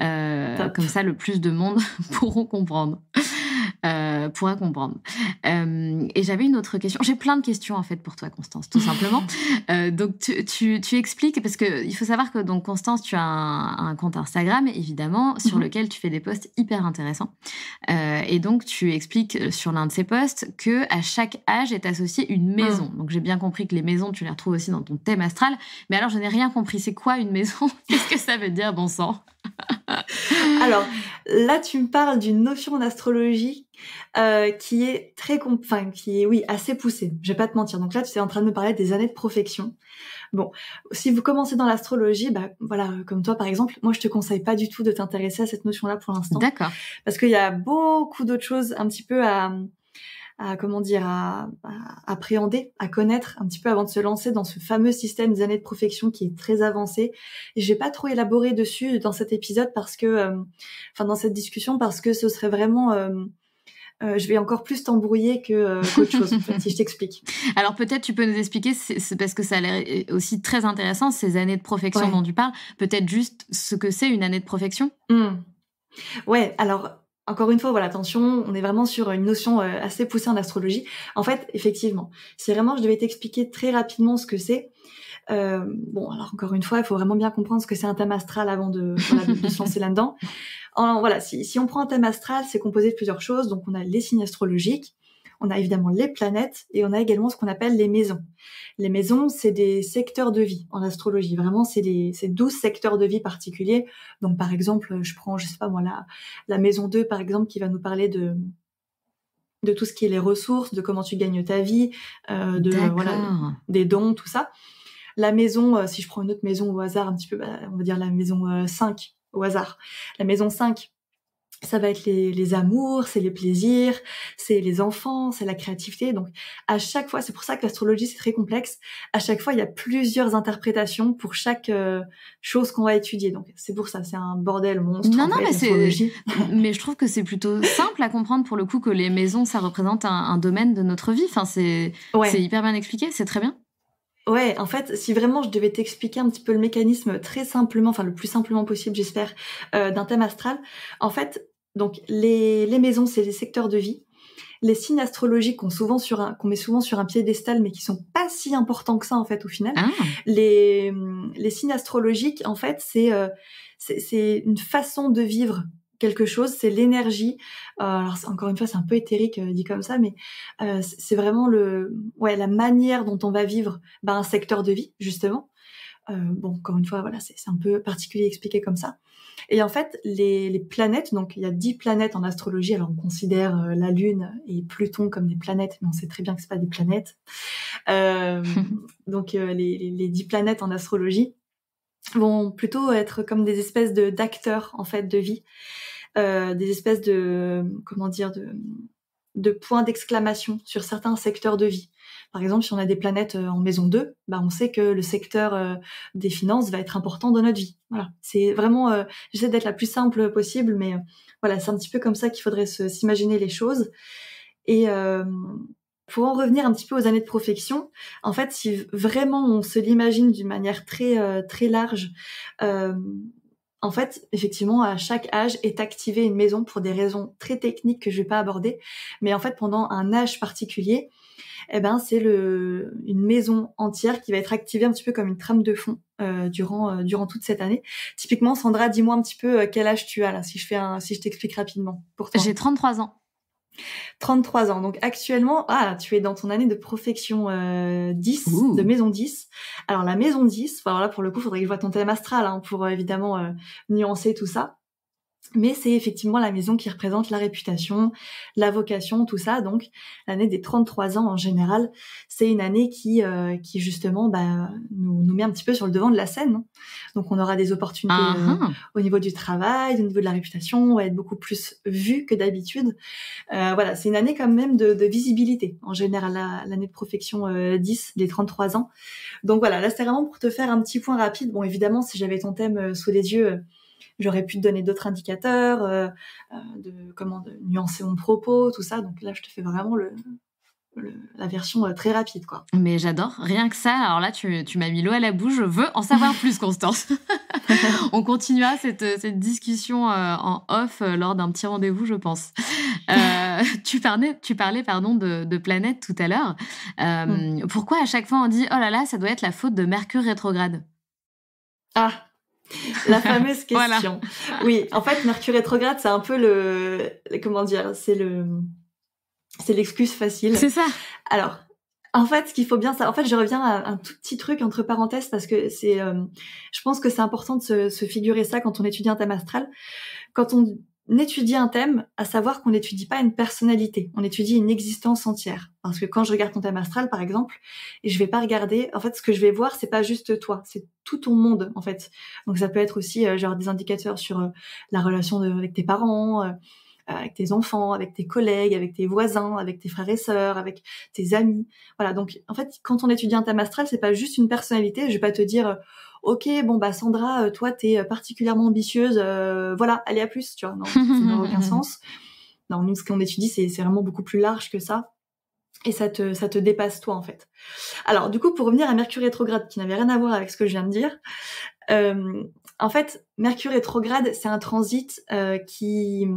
Euh, comme ça, le plus de monde pourront comprendre. Euh, pour comprendre. Euh, et j'avais une autre question. J'ai plein de questions en fait pour toi, Constance, tout simplement. Euh, donc tu, expliques parce que il faut savoir que donc Constance, tu as un, compte Instagram évidemment sur mhm. lequel tu fais des posts hyper intéressants. et donc tu expliques sur l'un de ces posts que à chaque âge est associée une mhm. maison. Donc j'ai bien compris que les maisons tu les retrouves aussi dans ton thème astral. Mais alors je n'ai rien compris. C'est quoi une maison Qu'est-ce que ça veut dire, bon sang Alors là, tu me parles d'une notion d'astrologie euh, qui est très, enfin, qui est oui assez poussé. Je vais pas te mentir. Donc là, tu es en train de me parler des années de perfection. Bon, si vous commencez dans l'astrologie, bah voilà, comme toi par exemple, moi je te conseille pas du tout de t'intéresser à cette notion-là pour l'instant. D'accord. Parce qu'il y a beaucoup d'autres choses un petit peu à, à comment dire à, appréhender, à connaître un petit peu avant de se lancer dans ce fameux système des années de perfection qui est très avancé. Et j'ai pas trop élaboré dessus dans cet épisode parce que, euh, enfin dans cette discussion parce que ce serait vraiment euh, euh, je vais encore plus t'embrouiller que euh, chose, si je t'explique. Alors peut-être tu peux nous expliquer, c'est parce que ça a l'air euh, aussi très intéressant, ces années de perfection dont tu parles, peut-être juste ce que c'est une année de perfection hum. Ouais, alors encore une fois, voilà, attention, on est vraiment sur une notion assez poussée en astrologie. En fait, effectivement, si vraiment je devais t'expliquer très rapidement ce que c'est, bon, alors encore une fois, il faut vraiment bien comprendre ce que c'est un thème astral avant de, de se lancer là-dedans. voilà, si, on prend un thème astral, c'est composé de plusieurs choses. Donc, on a les signes astrologiques, on a évidemment les planètes et on a également ce qu'on appelle les maisons. Les maisons, c'est des secteurs de vie en astrologie. Vraiment, c'est des, secteurs de vie particuliers. Donc, par exemple, je prends, je sais pas moi, la, maison 2, par exemple, qui va nous parler de, tout ce qui est les ressources, de comment tu gagnes ta vie, euh, de, des dons, tout ça. La maison, euh, si je prends une autre maison au hasard, un petit peu, bah, on va dire la maison 5, euh, hasard. La maison 5, ça va être les, amours, c'est les plaisirs, c'est les enfants, c'est la créativité. Donc à chaque fois, c'est pour ça que l'astrologie c'est très complexe. À chaque fois, il y a plusieurs interprétations pour chaque euh, chose qu'on va étudier. Donc c'est pour ça, c'est un bordel monstre. Non, mais c'est. mais je trouve que c'est plutôt simple à comprendre pour le coup que les maisons ça représente un, domaine de notre vie. Enfin, c'est c'est hyper bien expliqué, c'est très bien. Ouais, en fait, si vraiment je devais t'expliquer un petit peu le mécanisme très simplement, enfin le plus simplement possible, j'espère, euh, d'un thème astral, en fait, donc les, les maisons, c'est les secteurs de vie. Les signes astrologiques qu'on souvent sur un, qu'on met souvent sur un piédestal, mais qui sont pas si importants que ça en fait au final. Ah. Les, les signes astrologiques, en fait, c'est euh, c'est une façon de vivre quelque chose, c'est l'énergie. Euh, alors encore une fois, c'est un peu éthérique euh, dit comme ça, mais euh, c'est vraiment le, ouais, la manière dont on va vivre ben, un secteur de vie justement. bon, encore une fois, voilà, c'est un peu particulier expliqué comme ça. Et en fait, les, planètes, donc il y a dix planètes en astrologie. Alors on considère la Lune et Pluton comme des planètes, mais on sait très bien que c'est pas des planètes. donc les dix planètes en astrologie vont plutôt être comme des espèces de d'acteurs en fait de vie, euh, des espèces de comment dire de de points d'exclamation sur certains secteurs de vie. Par exemple, si on a des planètes euh, en maison 2, bah on sait que le secteur euh, des finances va être important dans notre vie. Voilà, c'est vraiment euh, j'essaie d'être la plus simple possible, mais voilà, c'est un petit peu comme ça qu'il faudrait s'imaginer les choses. Et pour en revenir un petit peu aux années de perfection, en fait, si vraiment on se l'imagine d'une manière très euh, très large, euh, en fait, effectivement, à chaque âge est activée une maison pour des raisons très techniques que je vais pas aborder, mais en fait, pendant un âge particulier, eh ben c'est le une maison entière qui va être activée un petit peu comme une trame de fond euh, durant durant toute cette année. Typiquement, Sandra, dis-moi un petit peu quel âge tu as là, si je fais si je t'explique rapidement. Pour toi. J'ai 33 ans. 33 ans. Donc actuellement, ah, tu es dans ton année de perfection 10, euh, de maison 10. Alors la maison 10, alors là pour le coup, il faudrait que je vois ton thème astral hein, pour euh, évidemment euh, nuancer tout ça. Mais c'est effectivement la maison qui représente la réputation, la vocation, tout ça. Donc l'année des 33 ans en général, c'est une année qui, euh, qui justement bah, nous, nous met un petit peu sur le devant de la scène. Hein. Donc on aura des opportunités ah, euh, hein. au niveau du travail, au niveau de la réputation, on va être beaucoup plus vu que d'habitude. Euh, voilà, c'est une année quand même de, visibilité en général, l'année de perfection 10 des 33 ans. Donc voilà, là c'est vraiment pour te faire un petit point rapide. Bon évidemment, si j'avais ton thème sous les yeux J'aurais pu te donner d'autres indicateurs, euh, euh, de comment nuancer mon propos, tout ça. Donc là, je te fais vraiment le, la version euh, très rapide, quoi. Mais j'adore. Rien que ça, alors là, tu, tu m'as mis l'eau à la bouche. Je veux en savoir plus, Constance. On continuera hein, cette, cette discussion en off lors d'un petit rendez-vous, je pense. tu parlais, tu parlais pardon, de, de planète tout à l'heure. Mm. Pourquoi à chaque fois on dit oh là là, ça doit être la faute de Mercure rétrograde Ah La fameuse question. Oui, en fait, Mercure rétrograde, c'est un peu le, comment dire, c'est le, c'est l'excuse facile. C'est ça. Alors, en fait, ce qu'il faut bien, ça, en fait, je reviens à un tout petit truc entre parenthèses parce que c'est, euh, je pense que c'est important de se, se, figurer ça quand on étudie un thème astral. Quand on n'étudie un thème, à savoir qu'on n'étudie pas une personnalité, on étudie une existence entière. Parce que quand je regarde ton thème astral, par exemple, et je vais pas regarder, en fait, ce que je vais voir, c'est pas juste toi, c'est tout ton monde, en fait. Donc ça peut être aussi euh, genre des indicateurs sur euh, la relation avec tes parents, euh, avec tes enfants, avec tes collègues, avec tes voisins, avec tes frères et sœurs, avec tes amis. Voilà. Donc, en fait, quand on étudie un thème astral, c'est pas juste une personnalité. Je vais pas te dire, euh, ok, bon bah Sandra, euh, toi t'es euh, particulièrement ambitieuse, voilà, allez à plus, tu vois. Non, ça n'a aucun sens. Non, nous, ce qu'on étudie, c'est vraiment beaucoup plus large que ça et ça te, ça te dépasse toi en fait. Alors du coup, pour revenir à Mercure rétrograde, qui n'avait rien à voir avec ce que je viens de dire, euh, en fait, Mercure rétrograde, c'est un transit qui,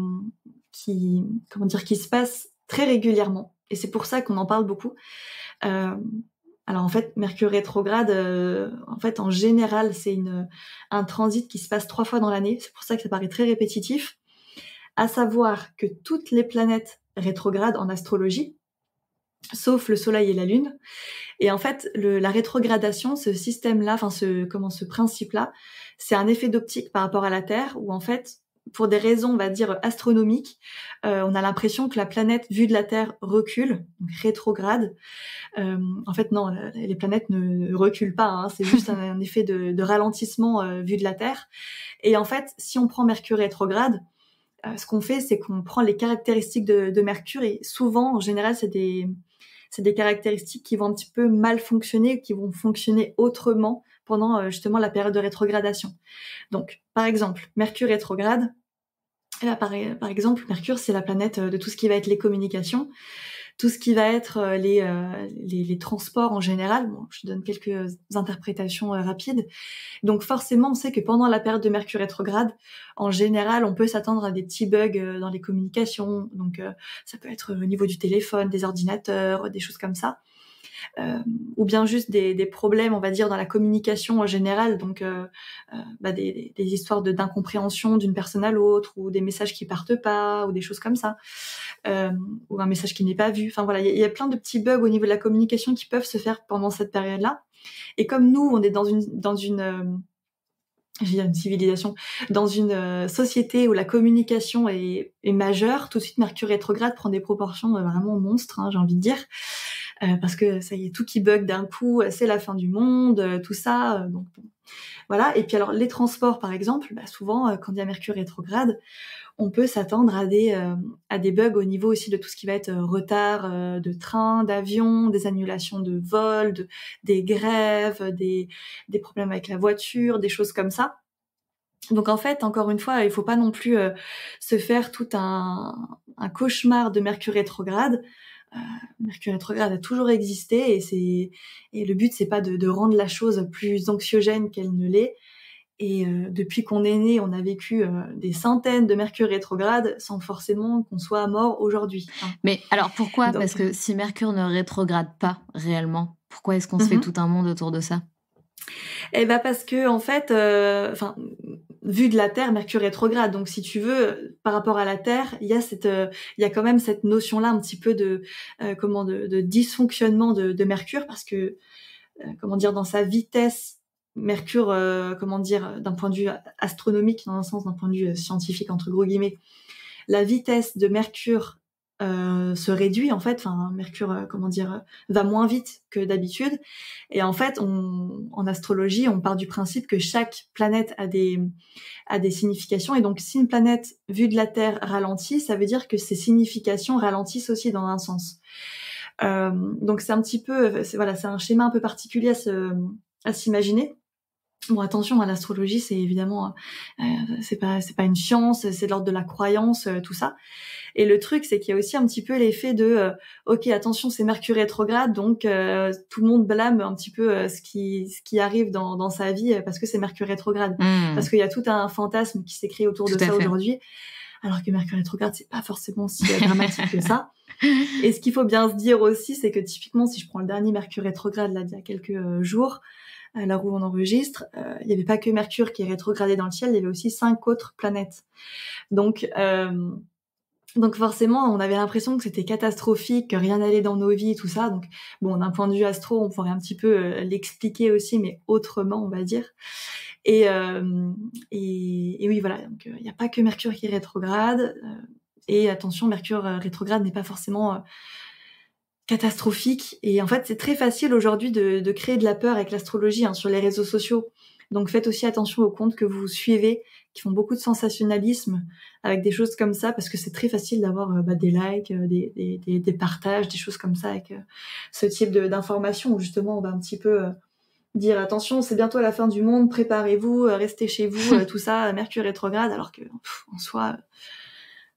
qui, comment dire, qui se passe très régulièrement. Et c'est pour ça qu'on en parle beaucoup. Euh, alors en fait, Mercure rétrograde, euh, en fait, en général, c'est un transit qui se passe trois fois dans l'année. C'est pour ça que ça paraît très répétitif. À savoir que toutes les planètes rétrogradent en astrologie, sauf le Soleil et la Lune. Et en fait, la rétrogradation, ce système-là, enfin ce comment ce principe-là, c'est un effet d'optique par rapport à la Terre, où en fait pour des raisons, on va dire, astronomiques, euh, on a l'impression que la planète vue de la Terre recule, donc rétrograde. Euh, en fait, non, les planètes ne reculent pas, hein, c'est juste un, effet de, ralentissement euh, vu de la Terre. Et en fait, si on prend Mercure rétrograde, ce qu'on fait, c'est qu'on prend les caractéristiques de, Mercure et souvent, en général, des, c'est des caractéristiques qui vont un petit peu mal fonctionner, qui vont fonctionner autrement pendant justement la période de rétrogradation. Donc, par exemple, Mercure rétrograde, et par, exemple, Mercure, c'est la planète euh, de tout ce qui va être les communications, tout ce qui va être euh, euh, les, transports en général. Bon, je donne quelques interprétations rapides. Donc forcément, on sait que pendant la période de Mercure rétrograde, en général, on peut s'attendre à des petits bugs dans les communications. Donc ça peut être au niveau du téléphone, des ordinateurs, des choses comme ça. Euh, ou bien juste des, des, problèmes, on va dire, dans la communication en général, donc euh, euh, bah des, des, histoires d'incompréhension d'une personne à l'autre, ou des messages qui partent pas, ou des choses comme ça, ou un message qui n'est pas vu. Enfin voilà, il y, a plein de petits bugs au niveau de la communication qui peuvent se faire pendant cette période-là. Et comme nous, on est dans une, dans une je une civilisation, dans une société où la communication est, est, majeure, tout de suite Mercure rétrograde prend des proportions vraiment monstres, hein, j'ai envie de dire. Euh, parce que ça y est, tout qui bug d'un coup, euh, c'est la fin du monde, euh, tout ça. donc voilà. Et puis alors les transports, par exemple, bah, souvent quand il y a Mercure rétrograde, on peut s'attendre à des à des bugs au niveau aussi de tout ce qui va être retard de train, d'avion, des annulations de vols, des grèves, des des problèmes avec la voiture, des choses comme ça. Donc en fait, encore une fois, il faut pas non plus se faire tout un, un cauchemar de Mercure rétrograde. Euh, Mercure rétrograde a toujours existé et c'est le but c'est pas de, rendre la chose plus anxiogène qu'elle ne l'est. Et euh, depuis qu'on est né, on a vécu euh, des centaines de Mercure rétrograde sans forcément qu'on soit mort aujourd'hui. Hein. Mais alors pourquoi Parce que si Mercure ne rétrograde pas réellement, pourquoi est-ce qu'on se fait mhm. tout un monde autour de ça eh ben parce que en fait, enfin, vu de la Terre, Mercure est rétrograde. Donc, si tu veux, par rapport à la Terre, il y a cette, euh, il y a quand même cette notion-là un petit peu de, euh, comment, de, dysfonctionnement de, Mercure parce que, euh, comment dire, dans sa vitesse, Mercure, comment dire, d'un point de vue astronomique, dans un sens, d'un point de vue scientifique entre gros guillemets, la vitesse de Mercure euh, se réduit en fait. Enfin, Mercure, euh, comment dire, euh, va moins vite que d'habitude. Et en fait, on, en astrologie, on part du principe que chaque planète a des a des significations. Et donc, si une planète vue de la Terre ralentit, ça veut dire que ses significations ralentissent aussi dans un sens. donc, c'est un petit peu, voilà, c'est un schéma un peu particulier à se à s'imaginer. Bon, attention, à hein, l'astrologie, c'est évidemment, euh, c'est pas, c'est pas une science, c'est l'ordre de la croyance, euh, tout ça. Et le truc, c'est qu'il y a aussi un petit peu l'effet de, euh, ok, attention, c'est Mercure rétrograde, donc tout le monde blâme un petit peu ce qui, ce qui arrive dans, dans sa vie parce que c'est Mercure rétrograde, hmm. parce qu'il y a tout un fantasme qui s'écrit autour de ça aujourd'hui. Alors que Mercure rétrograde, c'est pas forcément si dramatique que ça. Et ce qu'il faut bien se dire aussi, c'est que typiquement, si je prends le dernier Mercure rétrograde là d'il y a quelques jours, à l'heure où on enregistre, euh, il n'y avait pas que Mercure qui est rétrogradé dans le ciel, il y avait aussi cinq autres planètes. Donc, euh, donc forcément, on avait l'impression que c'était catastrophique, que rien n'allait dans nos vies, tout ça. Donc, bon, d'un point de vue astro, on pourrait un petit peu euh, l'expliquer aussi, mais autrement, on va dire. Et, et, et oui, voilà. Donc, il n'y a pas que Mercure qui est rétrograde. et attention, Mercure rétrograde n'est pas forcément catastrophique. Et en fait, c'est très facile aujourd'hui de, créer de la peur avec l'astrologie hein, sur les réseaux sociaux. Donc faites aussi attention aux comptes que vous suivez, qui font beaucoup de sensationnalisme avec des choses comme ça, parce que c'est très facile d'avoir euh, bah, des likes, euh, des, partages, des choses comme ça avec euh, ce type d'informations où justement on va un petit peu dire attention, c'est bientôt la fin du monde, préparez-vous, restez chez vous, tout ça, Mercure rétrograde, alors que en soi,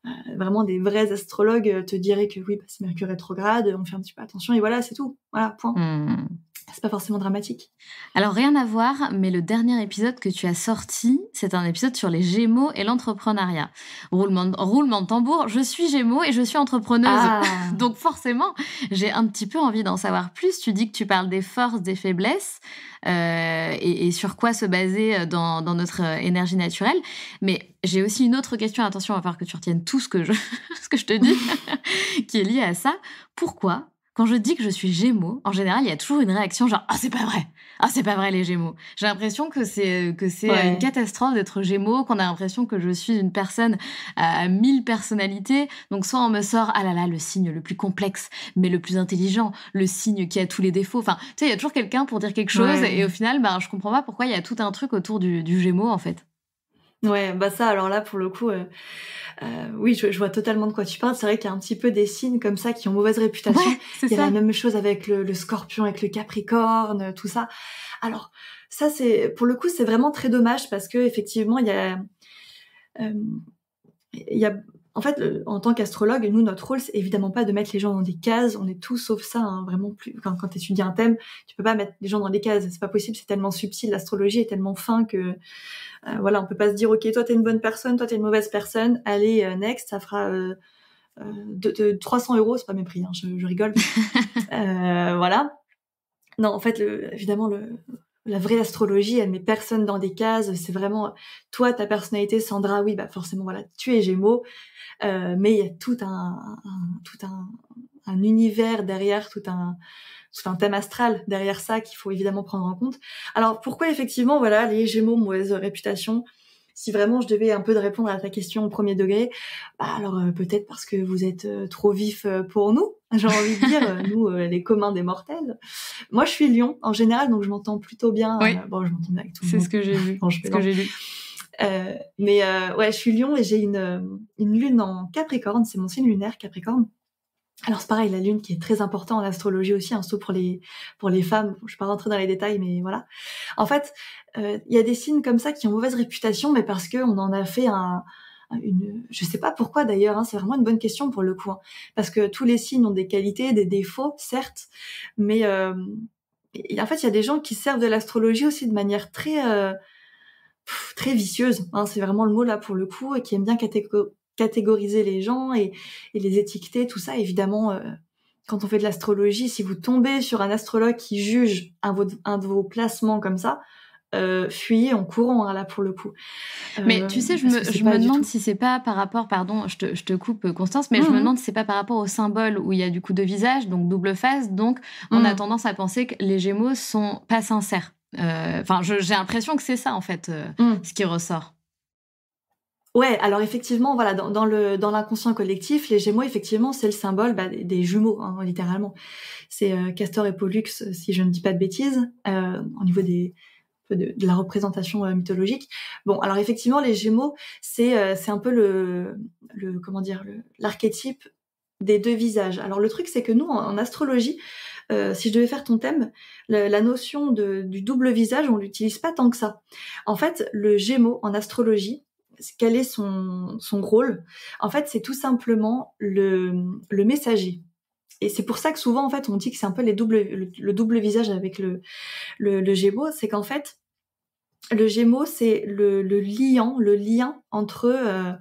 euh, vraiment des vrais astrologues euh, te diraient que oui, bah, c'est Mercure rétrograde, on fait un petit peu attention et voilà, c'est tout. Voilà, point. Mmh c'est pas forcément dramatique. Alors rien à voir, mais le dernier épisode que tu as sorti, c'est un épisode sur les Gémeaux et l'entrepreneuriat. Roulement, roulement de tambour, je suis Gémeaux et je suis entrepreneuse. Ah. Donc forcément, j'ai un petit peu envie d'en savoir plus. Tu dis que tu parles des forces, des faiblesses euh, et, sur quoi se baser euh, dans, notre euh, énergie naturelle. Mais j'ai aussi une autre question, attention, il va falloir que tu retiennes tout ce que je, ce que je te dis, qui est lié à ça. Pourquoi quand je dis que je suis Gémeaux, en général, il y a toujours une réaction genre ah c'est pas vrai, ah c'est pas vrai les Gémeaux. J'ai l'impression que c'est euh, que c'est une catastrophe d'être Gémeaux, qu'on a l'impression que je suis une personne à mille personnalités. Donc soit on me sort ah là là le signe le plus complexe, mais le plus intelligent, le signe qui a tous les défauts. Enfin, tu sais, il y a toujours quelqu'un pour dire quelque chose et au final, ben je comprends pas pourquoi il y a tout un truc autour du, du Gémeaux en fait. Ouais, bah ça, alors là, pour le coup, euh, euh, oui, je, vois totalement de quoi tu parles. C'est vrai qu'il y a un petit peu des signes comme ça qui ont mauvaise réputation. ça. Il y a la même chose avec le, scorpion, avec le capricorne, tout ça. Alors, ça, c'est pour le coup, c'est vraiment très dommage parce que effectivement, il y a... Euh, il y a en fait, en tant qu'astrologue, nous, notre rôle, c'est évidemment pas de mettre les gens dans des cases. On est tout sauf ça, hein, vraiment. Plus quand, tu étudies un thème, tu peux pas mettre les gens dans des cases. C'est pas possible. C'est tellement subtil. L'astrologie est tellement fin que, euh, voilà, on peut pas se dire, ok, toi t'es une bonne personne, toi t'es une mauvaise personne. Allez, euh, next, ça fera. 300 euh, euros, c'est pas mes prix, hein, je, rigole. voilà. Non, en fait, évidemment, le, la vraie astrologie, elle met personne dans des cases. C'est vraiment toi, ta personnalité, Sandra. Oui, bah forcément, voilà, tu es Gémeaux, euh, mais il y a tout un, tout un, un, univers derrière, tout un tout un thème astral derrière ça qu'il faut évidemment prendre en compte. Alors pourquoi effectivement, voilà, les Gémeaux mauvaise réputation si vraiment je devais un peu de répondre à ta question au premier degré, bah, alors euh, peut-être parce que vous êtes euh, trop vif euh, pour nous, j'ai envie de dire, nous les communs des mortels. Moi je suis lion en général, donc je m'entends plutôt bien. Oui. bon, je m'entends bien avec tout le monde. C'est ce que j'ai vu. ce que j'ai mais ouais, je suis lion et j'ai une, une lune en Capricorne, c'est mon signe lunaire Capricorne. Alors c'est pareil, la lune qui est très importante en astrologie aussi, un hein, surtout pour les pour les femmes. Je ne vais pas rentrer dans les détails, mais voilà. En fait, euh, il y a des signes comme ça qui ont mauvaise réputation, mais parce que on en a fait un, une, je sais pas pourquoi d'ailleurs, hein, c'est vraiment une bonne question pour le coup, hein. parce que tous les signes ont des qualités, des défauts, certes, mais euh, en fait, il y a des gens qui servent de l'astrologie aussi de manière très euh, très vicieuse. c'est vraiment le mot là pour le coup, et qui aiment bien catégoriser catégoriser les gens et, les étiqueter, tout ça, évidemment, euh, quand on fait de l'astrologie, si vous tombez sur un astrologue qui juge un, un de vos placements comme ça, euh, fuyez en courant hein, là pour le coup. mais euh, tu sais, je me, je me demande si c'est pas par rapport, pardon, je te, je te coupe Constance, mais je me mmh demande si c'est pas par rapport au symbole où il y a du coup de visage, donc double face, donc on a mmh. tendance à penser que les Gémeaux sont pas sincères. Enfin, j'ai l'impression que c'est ça en fait, mmh. ce qui ressort. Ouais, alors effectivement, voilà, dans, le dans l'inconscient collectif, les Gémeaux, effectivement, c'est le symbole bah, des, jumeaux, hein, littéralement. C'est euh, Castor et Pollux, euh, si je ne dis pas de bêtises, euh, au niveau des de, la représentation euh, mythologique. Bon, alors effectivement, les Gémeaux, c'est c'est un peu le le comment dire l'archétype des deux visages. Alors le truc, c'est que nous, en, astrologie, si je devais faire ton thème, la, notion de, du double visage, on l'utilise pas tant que ça. En fait, le Gémeaux en astrologie, quel est son, rôle En fait, c'est tout simplement le, messager. Et c'est pour ça que souvent, en fait, on dit que c'est un peu le, double visage avec le, le, c'est qu'en fait, le gémeau, c'est le, le le lien entre, euh,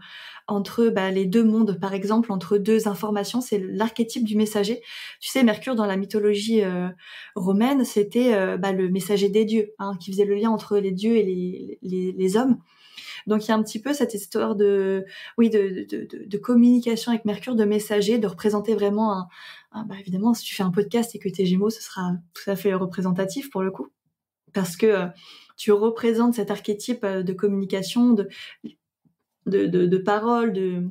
entre bah, les deux mondes, par exemple, entre deux informations. C'est l'archétype du messager. Tu sais, Mercure, dans la mythologie euh, romaine, c'était euh, bah, le messager des dieux, hein, qui faisait le lien entre les dieux et les hommes. Donc il y a un petit peu cette histoire de, oui, de, communication avec Mercure, de messager, de représenter vraiment un, bah, évidemment, si tu fais un podcast et que es Gémeaux, ce sera tout à fait représentatif pour le coup, parce que euh, tu représentes cet archétype euh, de communication, de, de, de, parole, de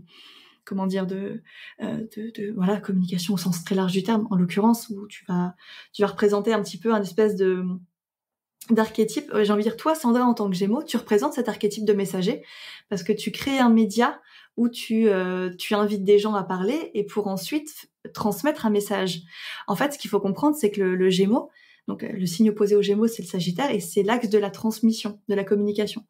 comment dire euh, de, de, voilà communication au sens très large du terme en l'occurrence où tu vas tu vas représenter un petit peu un espèce de d'archétype. Euh, j'ai envie de dire, toi, Sandra, en tant que Gémeaux, tu représentes cet archétype de messager parce que tu crées un média où tu, euh, tu invites des gens à parler et pour ensuite transmettre un message. En fait, ce qu'il faut comprendre, c'est que le, le Gémeaux, donc euh, le signe opposé au Gémeaux, c'est le Sagittaire et c'est l'axe de la transmission, de la communication.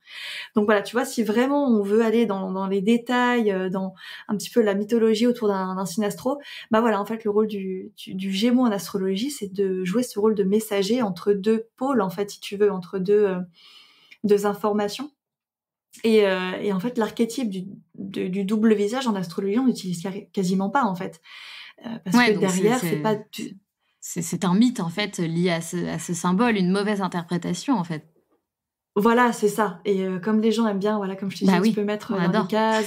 Donc voilà, tu vois, si vraiment on veut aller dans, les détails, euh, dans un petit peu la mythologie autour d'un signe astro, bah voilà, en fait, le rôle du, du, Gémeaux en astrologie, c'est de jouer ce rôle de messager entre deux pôles, en fait, si tu veux, entre deux, euh, informations. Et, en fait, l'archétype du, double visage en astrologie, on n'utilise quasiment pas en fait, parce que derrière, c'est pas c'est un mythe en fait lié à ce, symbole, une mauvaise interprétation en fait. Voilà, c'est ça. Et euh, comme les gens aiment bien, voilà, comme je te bah disais, tu peux mettre euh, dans adore. des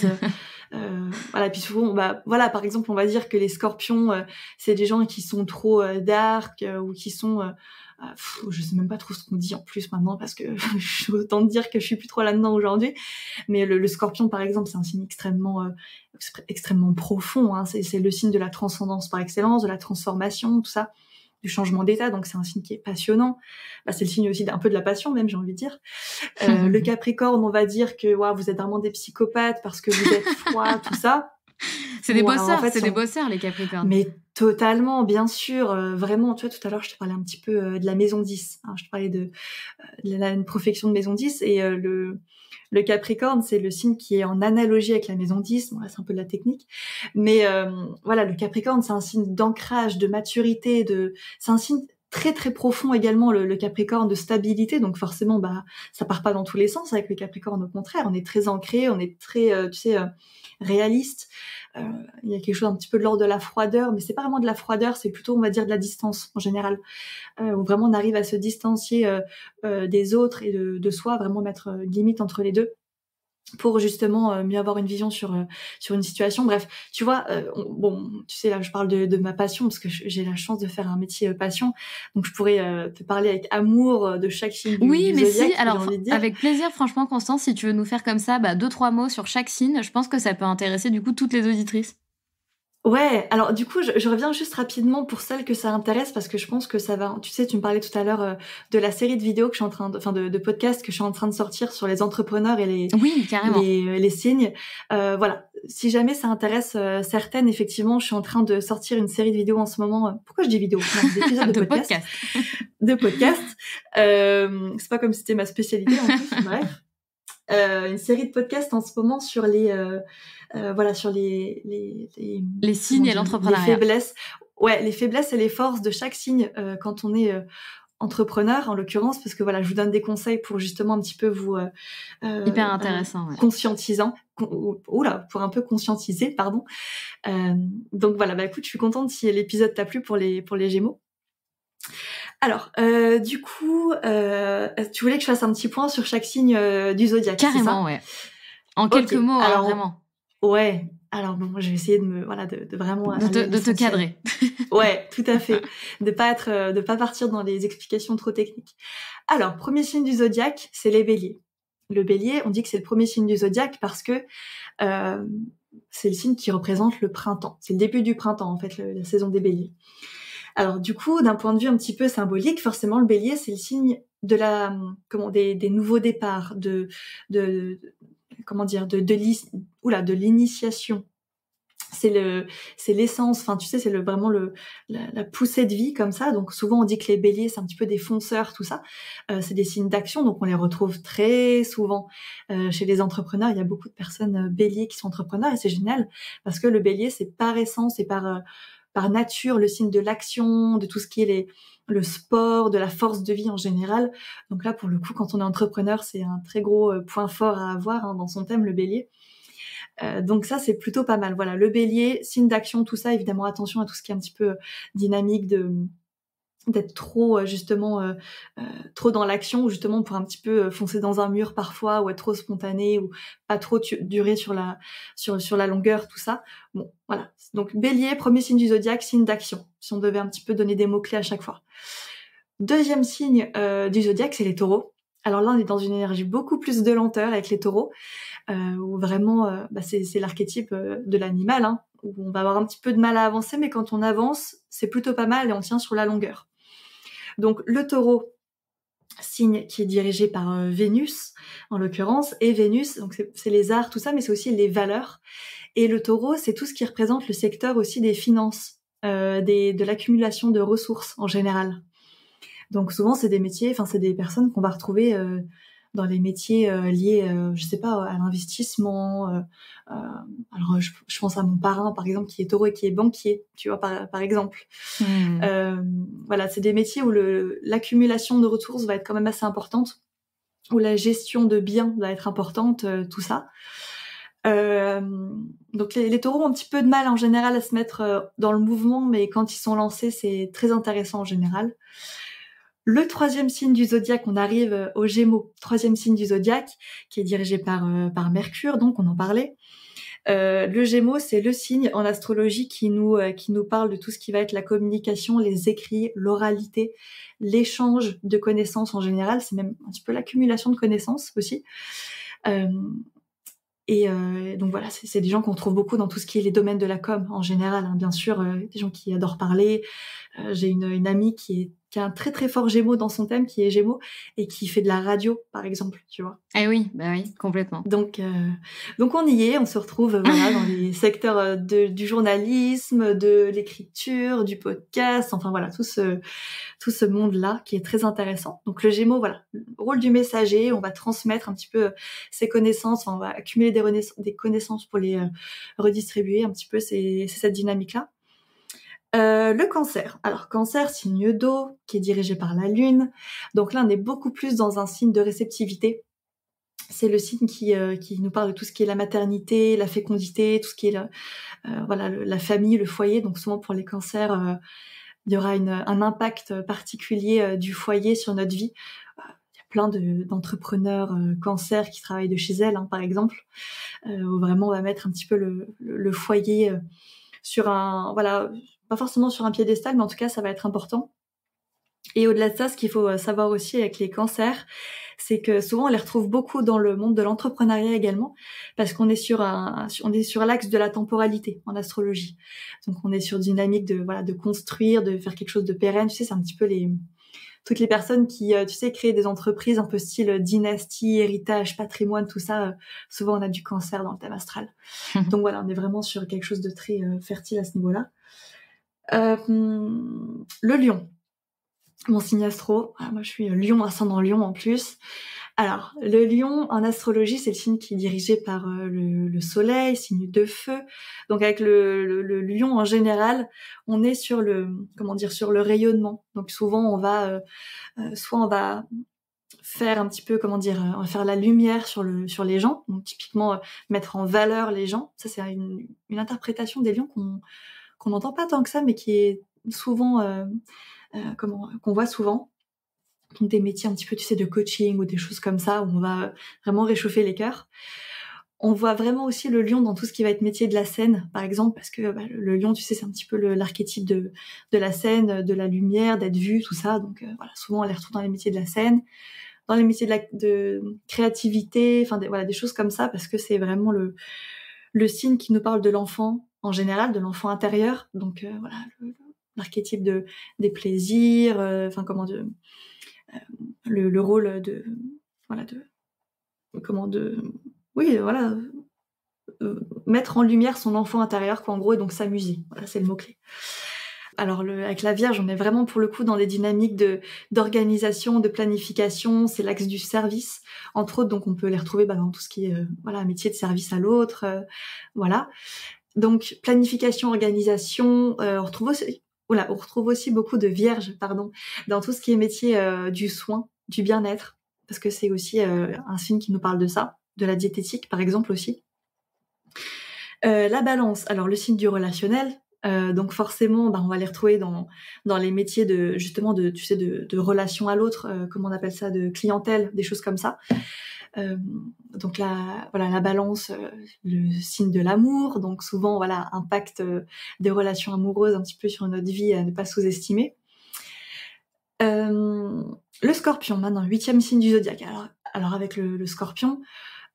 euh, voilà, puis souvent, bah, voilà, par exemple, on va dire que les scorpions, c'est des gens qui sont trop dark ou qui sont je euh, je sais même pas trop ce qu'on dit en plus maintenant parce que autant dire que je suis plus trop là-dedans aujourd'hui. Mais le, scorpion, par exemple, c'est un signe extrêmement, euh, extrêmement profond. Hein. C'est le signe de la transcendance par excellence, de la transformation, tout ça du changement d'état, donc c'est un signe qui est passionnant. Bah, c'est le signe aussi d'un peu de la passion, même j'ai envie de dire. Euh, le Capricorne, on va dire que vous êtes vraiment des psychopathes parce que vous êtes froid, tout ça. C'est des bosseurs, c'est des bosseurs les Capricornes. Mais totalement, bien sûr, euh, vraiment. Tu vois, tout à l'heure, je te parlais un petit peu euh, de la maison 10. Hein, je te parlais de, euh, la, perfection de maison 10 et le, le Capricorne, c'est le signe qui est en analogie avec la maison 10. c'est un peu de la technique. Mais voilà, le Capricorne, c'est un signe d'ancrage, de maturité, de, c'est un signe très très profond également le, Capricorne de stabilité donc forcément bah ça part pas dans tous les sens avec le Capricorne au contraire on est très ancré on est très tu sais réaliste euh, il y a quelque chose un petit peu de l'ordre de la froideur, mais c'est pas vraiment de la froideur, c'est plutôt on va dire de la distance en général, euh, où vraiment on arrive à se distancier euh, des autres et de, de soi, vraiment mettre une limite entre les deux pour justement euh, mieux avoir une vision sur euh, sur une situation. Bref, tu vois, euh, bon, tu sais là, je parle de, de ma passion parce que j'ai la chance de faire un métier passion, donc je pourrais te parler avec amour de chaque signe. Oui, mais si, alors avec plaisir, franchement, Constance, si tu veux nous faire comme ça, bah, deux trois mots sur chaque signe, je pense que ça peut intéresser du coup toutes les auditrices. Ouais, alors du coup, je, je, reviens juste rapidement pour celles que ça intéresse parce que je pense que ça va. Tu sais, tu me parlais tout à l'heure euh, de la série de vidéos que je suis en train, de, enfin de, podcasts que je suis en train de sortir sur les entrepreneurs et les euh, les, signes. Euh, voilà, si jamais ça intéresse euh, certaines, effectivement, je suis en train de sortir une série de vidéos en ce moment. pourquoi je dis vidéos Des épisodes de, de podcast. de podcast. C'est pas comme si c'était ma spécialité en Bref. Euh, une série de podcasts en ce moment sur les euh, euh, voilà sur les les, les, signes et l'entrepreneuriat. Les faiblesses. Ouais, les faiblesses et les forces de chaque signe quand on est entrepreneur en l'occurrence parce que voilà je vous donne des conseils pour justement un petit peu vous hyper intéressant conscientisant oula pour un peu conscientiser pardon donc voilà bah écoute je suis contente si l'épisode t'a plu pour les pour les Gémeaux alors, euh, du coup, euh, tu voulais que je fasse un petit point sur chaque signe euh, du zodiaque. Carrément, ça ouais. En quelques mots, hein, vraiment. Ouais. Alors je vais essayer de me, voilà, de, vraiment de, te, cadrer. ouais, tout à fait. De pas être, de pas partir dans des explications trop techniques. Alors, premier signe du zodiaque, c'est les Béliers. Le Bélier, on dit que c'est le premier signe du zodiaque parce que c'est le signe qui représente le printemps. C'est le début du printemps en fait, la saison des Béliers. Alors du coup, d'un point de vue un petit peu symbolique, forcément le bélier c'est le signe de la comment des, nouveaux départs, de, de comment dire de de de l'initiation. C'est le c'est l'essence. Enfin tu sais c'est le vraiment le la, poussée de vie comme ça. Donc souvent on dit que les béliers c'est un petit peu des fonceurs tout ça. Euh, c'est des signes d'action donc on les retrouve très souvent euh, chez les entrepreneurs. Il y a beaucoup de personnes euh, béliers qui sont entrepreneurs et c'est génial parce que le bélier c'est par essence et par par nature le signe de l'action, de tout ce qui est le sport, de la force de vie en général. Donc là, pour le coup, quand on est entrepreneur, c'est un très gros euh, point fort à avoir hein, dans son thème, le bélier. Euh, donc ça, c'est plutôt pas mal. Voilà, le bélier, signe d'action, tout ça, évidemment, attention à tout ce qui est un petit peu euh, dynamique de d'être trop euh, justement euh, euh, trop dans l'action ou justement pour un petit peu foncer dans un mur parfois ou être trop spontané ou pas trop durer sur la sur sur la longueur tout ça bon voilà donc bélier premier signe du zodiaque signe d'action si on devait un petit peu donner des mots clés à chaque fois deuxième signe du zodiaque c'est les taureaux alors là, on est dans une énergie beaucoup plus de lenteur avec les taureaux, euh, où vraiment, bah, c'est, l'archétype de l'animal, hein, où on va avoir un petit peu de mal à avancer, mais quand on avance, c'est plutôt pas mal et on tient sur la longueur. Donc le taureau, signe qui est dirigé par euh, Vénus en l'occurrence et Vénus donc c'est les arts tout ça mais c'est aussi les valeurs et le taureau c'est tout ce qui représente le secteur aussi des finances euh, de l'accumulation de ressources en général donc souvent c'est des métiers enfin c'est des personnes qu'on va retrouver euh, dans les métiers euh, liés, euh, je sais pas, à l'investissement. Euh, alors, je, pense à mon parrain, par exemple, qui est taureau et qui est banquier, tu vois, par, par exemple. Hmm. voilà, c'est des métiers où l'accumulation de ressources va être quand même assez importante, où la gestion de biens va être importante, tout ça. donc les, les, taureaux ont un petit peu de mal en général à se mettre dans le mouvement, mais quand ils sont lancés, c'est très intéressant en général. Le troisième signe du zodiaque, on arrive euh, au Gémeaux, troisième signe du zodiaque, qui est dirigé par, euh, par Mercure, donc on en parlait. Euh, le Gémeaux, c'est le signe en astrologie qui nous, qui nous parle de tout ce qui va être la communication, les écrits, l'oralité, l'échange de connaissances en général. C'est même un petit peu l'accumulation de connaissances aussi. Euh, et donc voilà, c'est des gens qu'on trouve beaucoup dans tout ce qui est les domaines de la com en général. Hein. Bien sûr, des gens qui adorent parler. J'ai une amie qui est qui a un très très fort Gémeaux dans son thème, qui est Gémeaux, et qui fait de la radio, par exemple, tu vois. Eh oui, bah oui, complètement. Donc, euh, donc on y est, on se retrouve euh, voilà, dans les secteurs euh, de, du journalisme, de l'écriture, du podcast, enfin voilà, tout ce, tout ce monde-là qui est très intéressant. Donc le Gémeaux, voilà, rôle du messager, on va transmettre un petit peu ses connaissances, on va accumuler des, des connaissances pour les redistribuer un petit peu, c'est cette dynamique-là. Euh, le cancer. Alors cancer, signe d'eau, qui est dirigé par la Lune. Donc là, on est beaucoup plus dans un signe de réceptivité. C'est le signe qui, euh, qui nous parle de tout ce qui est la maternité, la fécondité, tout ce qui est la, euh, voilà, la famille, le foyer. Donc souvent pour les cancers, il y aura un impact particulier du foyer sur notre vie. Il y a plein d'entrepreneurs cancers qui travaillent de chez elles, hein, par exemple, où vraiment on va mettre un petit peu le, le, le foyer sur un voilà pas forcément sur un piédestal, mais en tout cas, ça va être important. Et au-delà de ça, ce qu'il faut euh, savoir aussi avec les cancers, c'est que souvent on les retrouve beaucoup dans le monde de l'entrepreneuriat également, parce qu'on est sur un, on est sur l'axe de la temporalité en astrologie. Donc on est sur dynamique de voilà de construire, de faire quelque chose de pérenne. Tu sais, c'est un petit peu les toutes les personnes qui, euh, tu sais, créent des entreprises un peu style euh, dynastie, héritage, patrimoine, tout ça. souvent on a du cancer dans le thème astral. Donc voilà, on est vraiment sur quelque chose de très fertile à ce niveau-là. Euh, le lion. Mon signe astro. Ah, moi, je suis euh, lion, ascendant lion en plus. Alors, le lion en astrologie, c'est le signe qui est dirigé par euh, le, soleil, signe de feu. Donc, avec le, lion en général, on est sur le, comment dire, sur le rayonnement. Donc, souvent, on va, soit on va faire un petit peu, comment dire, on faire la lumière sur le, sur les gens. Donc, typiquement, mettre en valeur les gens. Ça, c'est une, une interprétation des lions qu'on qu'on n'entend pas tant que ça, mais qui est souvent, euh, euh, comment, qu'on voit souvent. Donc des métiers un petit peu, tu sais, de coaching ou des choses comme ça, où on va vraiment réchauffer les cœurs. On voit vraiment aussi le lion dans tout ce qui va être métier de la scène, par exemple, parce que bah, le lion, tu sais, c'est un petit peu l'archétype de, de, la scène, de la lumière, d'être vu, tout ça. Donc euh, voilà, souvent on les retrouve dans les métiers de la scène, dans les métiers de, de créativité, enfin des, voilà, des choses comme ça, parce que c'est vraiment le, le signe qui nous parle de l'enfant, en général de l'enfant intérieur. Donc euh, voilà, l'archétype de, des plaisirs, euh, enfin comment de, euh, le, rôle de voilà de comment de oui voilà mettre en lumière son enfant intérieur quoi en gros et donc s'amuser voilà c'est le mot clé alors le, avec la Vierge on est vraiment pour le coup dans des dynamiques de d'organisation de planification c'est l'axe du service entre autres donc on peut les retrouver bah, dans tout ce qui est voilà métier de service à l'autre voilà donc planification, organisation, euh, on retrouve aussi, on retrouve aussi beaucoup de vierges, pardon, dans tout ce qui est métier euh, du soin, du bien-être, parce que c'est aussi euh, un signe qui nous parle de ça, de la diététique par exemple aussi. Euh, la balance, alors le signe du relationnel, donc forcément, ben on va les retrouver dans dans les métiers de justement de tu sais de, de relation à l'autre, comment on appelle ça, de clientèle, des choses comme ça. Euh, donc la, voilà, la balance, euh, le signe de l'amour, donc souvent voilà impact euh, des relations amoureuses un petit peu sur notre vie à ne pas sous-estimer. le scorpion, maintenant, huitième signe du zodiaque. Alors, avec le, scorpion,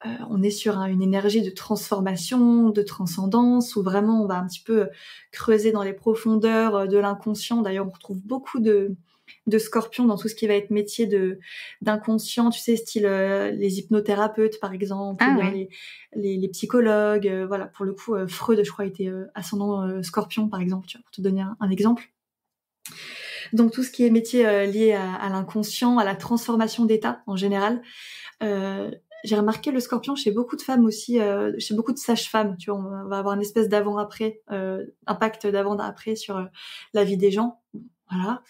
on est sur une énergie de transformation, de transcendance, où vraiment on va un petit peu creuser dans les profondeurs de l'inconscient. D'ailleurs, on retrouve beaucoup de, de scorpion dans tout ce qui va être métier de d'inconscient, tu sais, style euh, les hypnothérapeutes par exemple, ah les, psychologues, euh, voilà. Pour le coup, euh, Freud, je crois, était ascendant scorpion par exemple, tu vois, pour te donner un, exemple. Donc tout ce qui est métier lié à, à l'inconscient, à la transformation d'état en général. j'ai remarqué le scorpion chez beaucoup de femmes aussi, chez beaucoup de sages-femmes. Tu vois, on va avoir une espèce d'avant-après, impact d'avant-après sur la vie des gens. Voilà.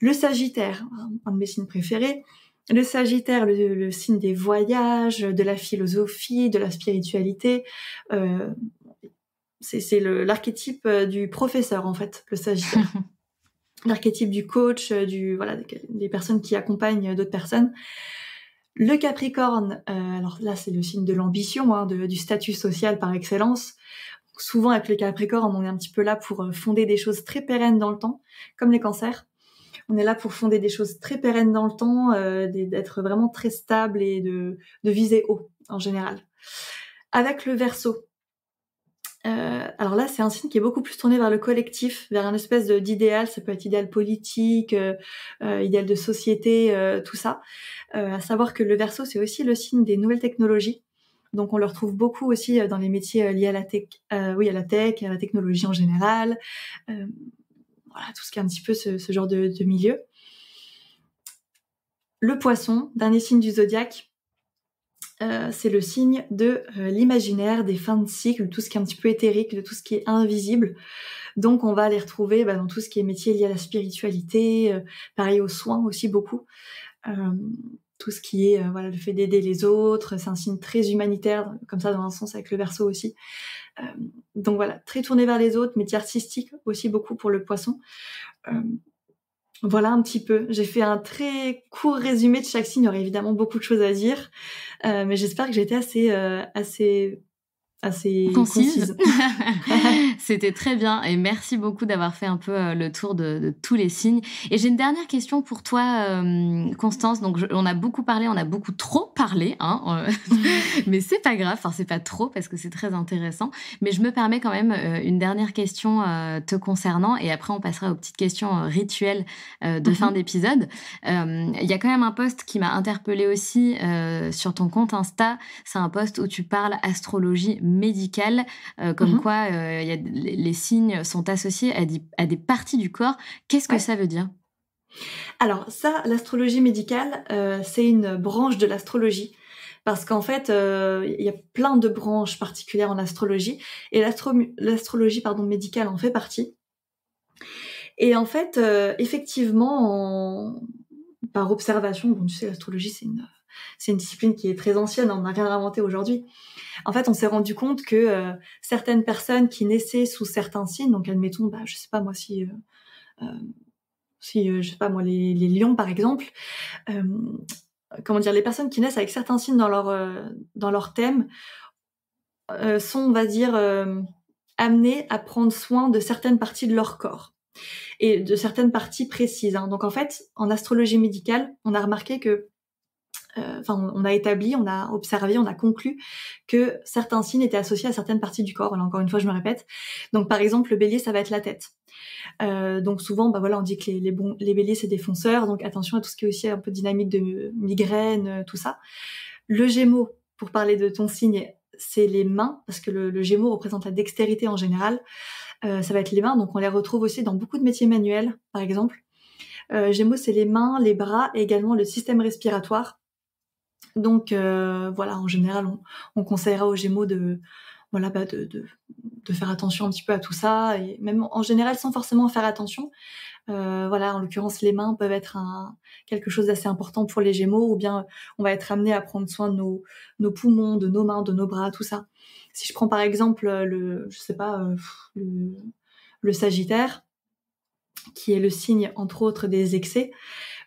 Le Sagittaire, un de mes signes préférés, le Sagittaire, le, signe des voyages, de la philosophie, de la spiritualité, euh, c'est l'archétype euh, du professeur en fait, le Sagittaire. l'archétype du coach, euh, du voilà, des personnes qui accompagnent d'autres personnes. Le Capricorne, alors là c'est le signe de l'ambition, hein, du statut social par excellence. Souvent avec le Capricorne, on est un petit peu là pour fonder des choses très pérennes dans le temps, comme les cancers on est là pour fonder des choses très pérennes dans le temps, euh, d'être vraiment très stable et de, viser haut en général. Avec le verso. Euh, alors là, c'est un signe qui est beaucoup plus tourné vers le collectif, vers un espèce d'idéal. Ça peut être idéal politique, euh, idéal de société, tout ça. à savoir que le verso, c'est aussi le signe des nouvelles technologies. Donc on le retrouve beaucoup aussi dans les métiers liés à la tech, oui à la tech, à la technologie en général tout ce qui est un petit peu ce, genre de, milieu. Le poisson, dernier signe du zodiaque, euh, c'est le signe de euh, l'imaginaire, des fins de cycle, tout ce qui est un petit peu éthérique, de tout ce qui est invisible. Donc on va les retrouver bah, dans tout ce qui est métier lié à la spiritualité, euh, pareil aux soins aussi beaucoup tout ce qui est euh, voilà le fait d'aider les autres c'est un signe très humanitaire comme ça dans un sens avec le verso aussi euh, donc voilà très tourné vers les autres métier artistique aussi beaucoup pour le poisson euh, voilà un petit peu. J'ai fait un très court résumé de chaque signe. Il y aurait évidemment beaucoup de choses à dire, mais j'espère que j'ai été assez, assez assez concise. C'était très bien et merci beaucoup d'avoir fait un peu euh, le tour de, tous les signes. Et j'ai une dernière question pour toi, euh, Constance. Donc on a beaucoup parlé, on a beaucoup trop parlé, hein, mais c'est pas grave. Enfin c'est pas trop parce que c'est très intéressant. Mais je me permets quand même euh, une dernière question te concernant et après on passera aux petites questions rituelles de fin mhm. d'épisode. Il y a quand même un post qui m'a interpellée aussi sur ton compte Insta. C'est un post où tu parles astrologie médicale, euh, comme mhm. quoi euh, les signes sont associés à des, parties du corps. Qu'est-ce que ça veut dire Alors ça, l'astrologie médicale, euh, c'est une branche de l'astrologie. Parce qu'en fait, il y a plein de branches particulières en astrologie, et l'astrologie pardon médicale en fait partie. Et en fait, effectivement, par observation, bon, tu sais, l'astrologie c'est une c'est une discipline qui est très ancienne, on n'a rien inventé aujourd'hui en fait, on s'est rendu compte que euh, certaines personnes qui naissaient sous certains signes, donc admettons, bah, je sais pas moi si, euh, euh, si je sais pas moi les, lions par exemple, comment dire, les personnes qui naissent avec certains signes dans leur dans leur thème sont, on va dire, amenées à prendre soin de certaines parties de leur corps et de certaines parties précises. Hein. Donc en fait, en astrologie médicale, on a remarqué que euh, on a établi, on a observé, on a conclu que certains signes étaient associés à certaines parties du corps. encore une fois, je me répète. Donc, par exemple, le bélier, ça va être la tête. Euh, donc, souvent, bah, voilà, on dit que les, les, béliers, c'est des fonceurs. Donc, attention à tout ce qui est aussi un peu dynamique de migraine, euh, tout ça. Le gémeau, pour parler de ton signe, c'est les mains, parce que le, gémeau représente la dextérité en général. ça va être les mains, donc on les retrouve aussi dans beaucoup de métiers manuels, par exemple. Euh, gémeaux, c'est les mains, les bras et également le système respiratoire. Donc euh, voilà, en général, on, conseillera aux Gémeaux de voilà bah, de, faire attention un petit peu à tout ça et même en général sans forcément faire attention. Euh, voilà, en l'occurrence, les mains peuvent être un, quelque chose d'assez important pour les Gémeaux, ou bien on va être amené à prendre soin de nos, nos poumons, de nos mains, de nos bras, tout ça. Si je prends par exemple euh, le, je sais pas, le Sagittaire, qui est le signe entre autres des excès,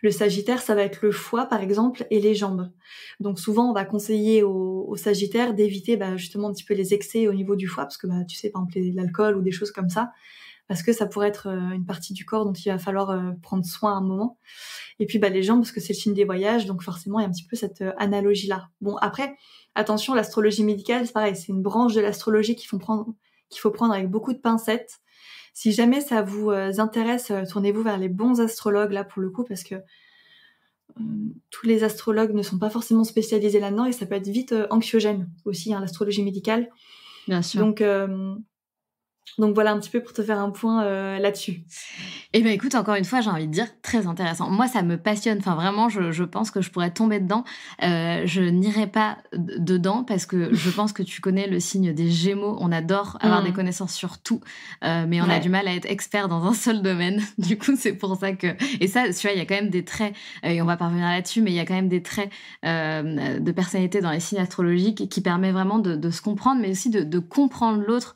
le Sagittaire, ça va être le foie, par exemple, et les jambes. Donc souvent, on va conseiller aux au Sagittaires d'éviter bah, justement un petit peu les excès au niveau du foie, parce que bah, tu sais, par exemple, l'alcool ou des choses comme ça, parce que ça pourrait être euh, une partie du corps dont il va falloir euh, prendre soin à un moment. Et puis bah, les jambes, parce que c'est le signe des voyages, donc forcément, il y a un petit peu cette euh, analogie-là. Bon, après, attention, l'astrologie médicale, c'est pareil, c'est une branche de l'astrologie qu'il faut prendre avec beaucoup de pincettes si jamais ça vous euh, intéresse, euh, tournez-vous vers les bons astrologues là pour le coup parce que euh, tous les astrologues ne sont pas forcément spécialisés là-dedans et ça peut être vite anxiogène aussi hein, l'astrologie médicale. Bien sûr. Donc donc voilà un petit peu pour te faire un point euh, là-dessus. Eh bien écoute, encore une fois, j'ai envie de dire très intéressant. Moi, ça me passionne. Enfin, vraiment, je, pense que je pourrais tomber dedans. Euh, je n'irai pas dedans parce que je pense que tu connais le signe des Gémeaux. On adore avoir des hmm. connaissances sur tout, euh, mais on a du mal à être expert dans un seul domaine. Du coup, c'est pour ça que... Et ça, tu vois, il y a quand même des traits, et on va parvenir là-dessus, mais il y a quand même des traits de personnalité dans les signes astrologiques qui permet vraiment de, se comprendre, mais aussi de, de comprendre l'autre.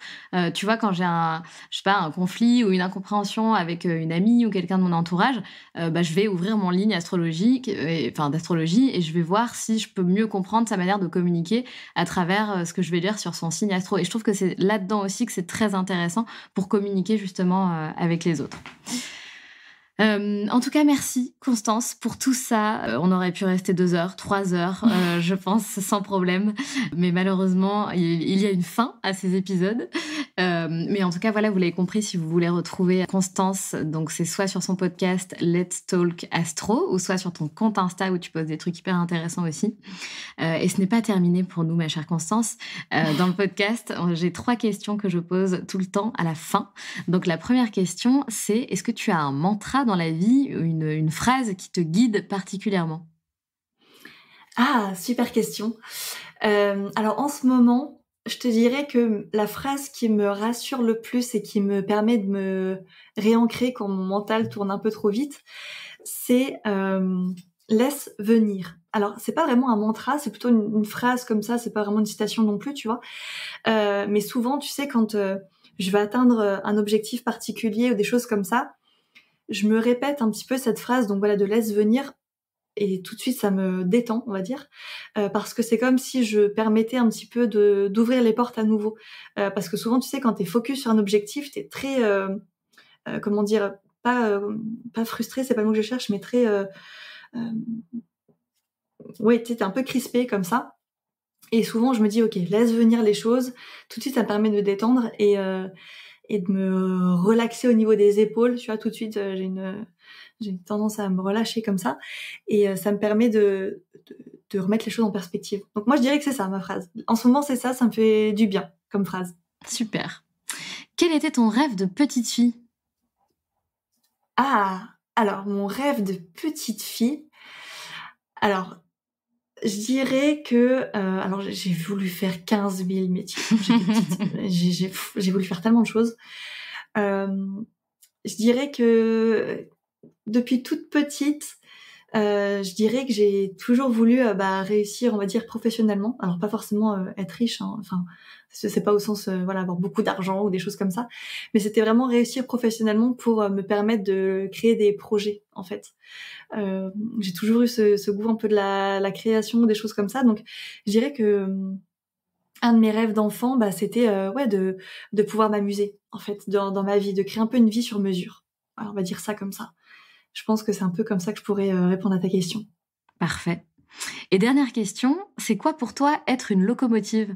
tu vois, quand un, je sais pas, un conflit ou une incompréhension avec euh, une amie ou quelqu'un de mon entourage, euh, bah, je vais ouvrir mon ligne astrologique, euh, enfin d'astrologie, et je vais voir si je peux mieux comprendre sa manière de communiquer à travers ce que je vais lire sur son signe astro. Et je trouve que c'est là-dedans aussi que c'est très intéressant pour communiquer justement avec les autres. Euh, en tout cas, merci Constance pour tout ça. Euh, on aurait pu rester deux heures, trois heures, euh, je pense, sans problème. Mais malheureusement, il, y a une fin à ces épisodes. mais en tout cas, voilà, vous l'avez compris, si vous voulez retrouver Constance, donc c'est soit sur son podcast Let's Talk Astro, ou soit sur ton compte Insta où tu poses des trucs hyper intéressants aussi. et ce n'est pas terminé pour nous, ma chère Constance. dans le podcast, j'ai trois questions que je pose tout le temps à la fin. Donc la première question, c'est est-ce que tu as un mantra dans la vie une, phrase qui te guide particulièrement Ah, super question. Euh, alors en ce moment, je te dirais que la phrase qui me rassure le plus et qui me permet de me réancrer quand mon mental tourne un peu trop vite, c'est euh, laisse venir. Alors c'est pas vraiment un mantra, c'est plutôt une, phrase comme ça, c'est pas vraiment une citation non plus, tu vois. Euh, mais souvent, tu sais, quand je vais atteindre un objectif particulier ou des choses comme ça, je me répète un petit peu cette phrase, donc voilà, de laisse venir. Et tout de suite, ça me détend, on va dire, euh, parce que c'est comme si je permettais un petit peu de d'ouvrir les portes à nouveau. Euh, parce que souvent, tu sais, quand tu es focus sur un objectif, tu es très, euh, comment dire, pas pas frustré, c'est pas le mot que je cherche, mais très, ouais, es un peu crispé comme ça. Et souvent, je me dis, ok, laisse venir les choses. Tout de suite, ça me permet de détendre et et de me relaxer au niveau des épaules. Tu vois, tout de suite, euh, j'ai une, tendance à me relâcher comme ça. Et euh, ça me permet de, de remettre les choses en perspective. Donc moi, je dirais que c'est ça, ma phrase. En ce moment, c'est ça, ça me fait du bien comme phrase. Super. Quel était ton rêve de petite fille Ah, alors, mon rêve de petite fille. Alors, je dirais que, euh, alors j'ai voulu faire 15 000 métiers. J'ai voulu faire tellement de choses. Euh, je dirais que depuis toute petite, euh, je dirais que j'ai toujours voulu euh, bah, réussir, on va dire, professionnellement. Alors pas forcément euh, être riche, hein. enfin c'est pas au sens euh, voilà avoir beaucoup d'argent ou des choses comme ça mais c'était vraiment réussir professionnellement pour euh, me permettre de créer des projets en fait euh, j'ai toujours eu ce, goût un peu de la, création des choses comme ça donc je dirais que un de mes rêves d'enfant bah, c'était ouais de de pouvoir m'amuser en fait dans, dans ma vie de créer un peu une vie sur mesure alors on va dire ça comme ça je pense que c'est un peu comme ça que je pourrais répondre à ta question parfait et dernière question c'est quoi pour toi être une locomotive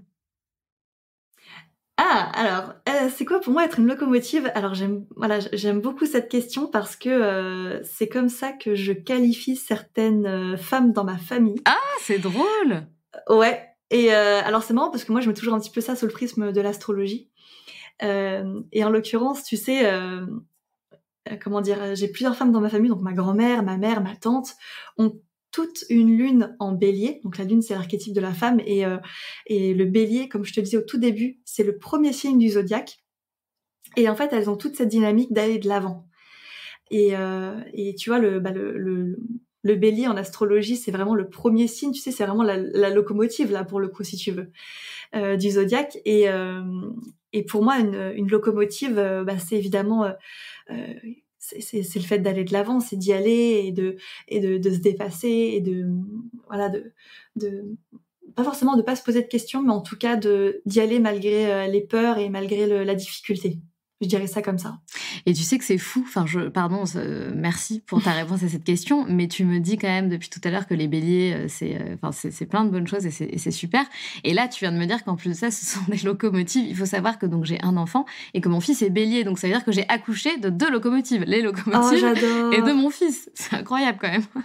ah, alors, euh, c'est quoi pour moi être une locomotive Alors, j'aime voilà, j'aime beaucoup cette question parce que euh, c'est comme ça que je qualifie certaines euh, femmes dans ma famille. Ah, c'est drôle Ouais. Et alors, c'est marrant parce que moi, je mets toujours un petit peu ça sous le prisme de l'astrologie. et en l'occurrence, tu sais, comment dire, j'ai plusieurs femmes dans ma famille, donc ma grand-mère, ma mère, ma tante, ont toute une lune en bélier. Donc la lune, c'est l'archétype de la femme. Euh, et, le bélier, comme je te disais au tout début, c'est le premier signe du zodiaque. Et en fait, elles ont toute cette dynamique d'aller de l'avant. Et, euh, tu vois, bah, le, le, bélier en astrologie, c'est vraiment le premier signe, tu sais, c'est vraiment la, locomotive, là, pour le coup, si tu veux, euh, du zodiaque. Et, pour moi, une, locomotive, bah, c'est évidemment c'est le fait d'aller de l'avant, c'est d'y aller et de et de, se dépasser et de voilà de, de pas forcément de pas se poser de questions, mais en tout cas de d'y aller malgré euh, les peurs et malgré la difficulté. Je dirais ça comme ça. Et tu sais que c'est fou. Enfin, je, pardon, merci pour ta réponse à cette question, mais tu me dis quand même depuis tout à l'heure que les béliers, euh, c'est, euh, enfin, c'est, plein de bonnes choses et c'est, super. Et là, tu viens de me dire qu'en plus de ça, ce sont des locomotives. Il faut savoir que donc j'ai un enfant et que mon fils est bélier, donc ça veut dire que j'ai accouché de deux locomotives, les oh, locomotives et de mon fils. C'est incroyable quand même.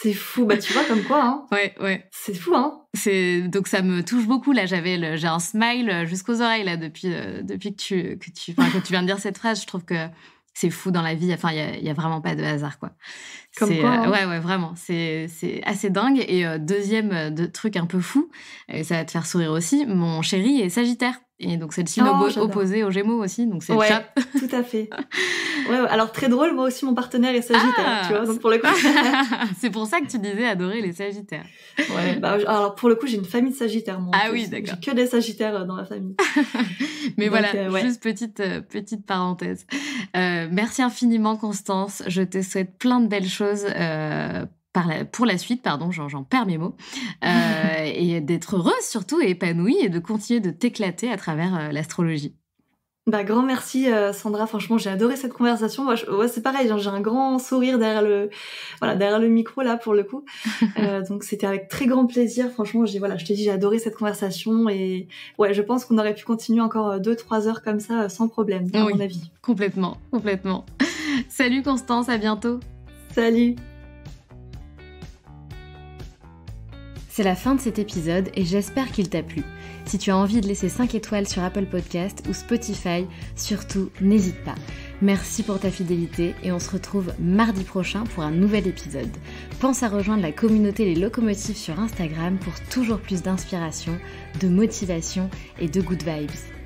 C'est fou, bah tu vois comme quoi. Hein. Ouais, ouais. C'est fou, hein. C'est donc ça me touche beaucoup là. J'avais le... j'ai un smile euh, jusqu'aux oreilles là depuis euh, depuis que tu que tu que tu viens de dire cette phrase. Je trouve que c'est fou dans la vie. Enfin, il y a, vraiment pas de hasard, quoi. Comme quoi, euh, hein. ouais, ouais, vraiment. C'est assez dingue. Et deuxième de, truc un peu fou, et ça va te faire sourire aussi, mon chéri est Sagittaire. Et donc, c'est le signe opposé aux Gémeaux aussi, donc c'est tout à fait. Ouais, alors, très drôle, moi aussi, mon partenaire est Sagittaire, ah tu vois, donc pour le coup... c'est pour ça que tu disais adorer les Sagittaires. Ouais, bah, alors pour le coup, j'ai une famille de Sagittaires, moi. Ah oui, d'accord. J'ai que des Sagittaires euh, dans la famille. Mais voilà, euh, juste petite, euh, petite parenthèse. merci infiniment, Constance. Je te souhaite plein de belles choses pour la suite, pardon, j'en perds mes mots, euh, et d'être heureuse surtout et épanouie et de continuer de t'éclater à travers euh, l'astrologie. Bah, grand merci euh, Sandra, franchement j'ai adoré cette conversation. ouais, c'est pareil, j'ai un grand sourire derrière le, voilà, derrière le micro là pour le coup. donc c'était avec très grand plaisir, franchement j'ai voilà, je te dis j'ai adoré cette conversation et ouais je pense qu'on aurait pu continuer encore 2-3 heures comme ça sans problème à mon avis. Complètement, complètement. Salut Constance, à bientôt. Salut. C'est la fin de cet épisode et j'espère qu'il t'a plu. Si tu as envie de laisser 5 étoiles sur Apple Podcast ou Spotify, surtout n'hésite pas. Merci pour ta fidélité et on se retrouve mardi prochain pour un nouvel épisode. Pense à rejoindre la communauté Les Locomotives sur Instagram pour toujours plus d'inspiration, de motivation et de good vibes.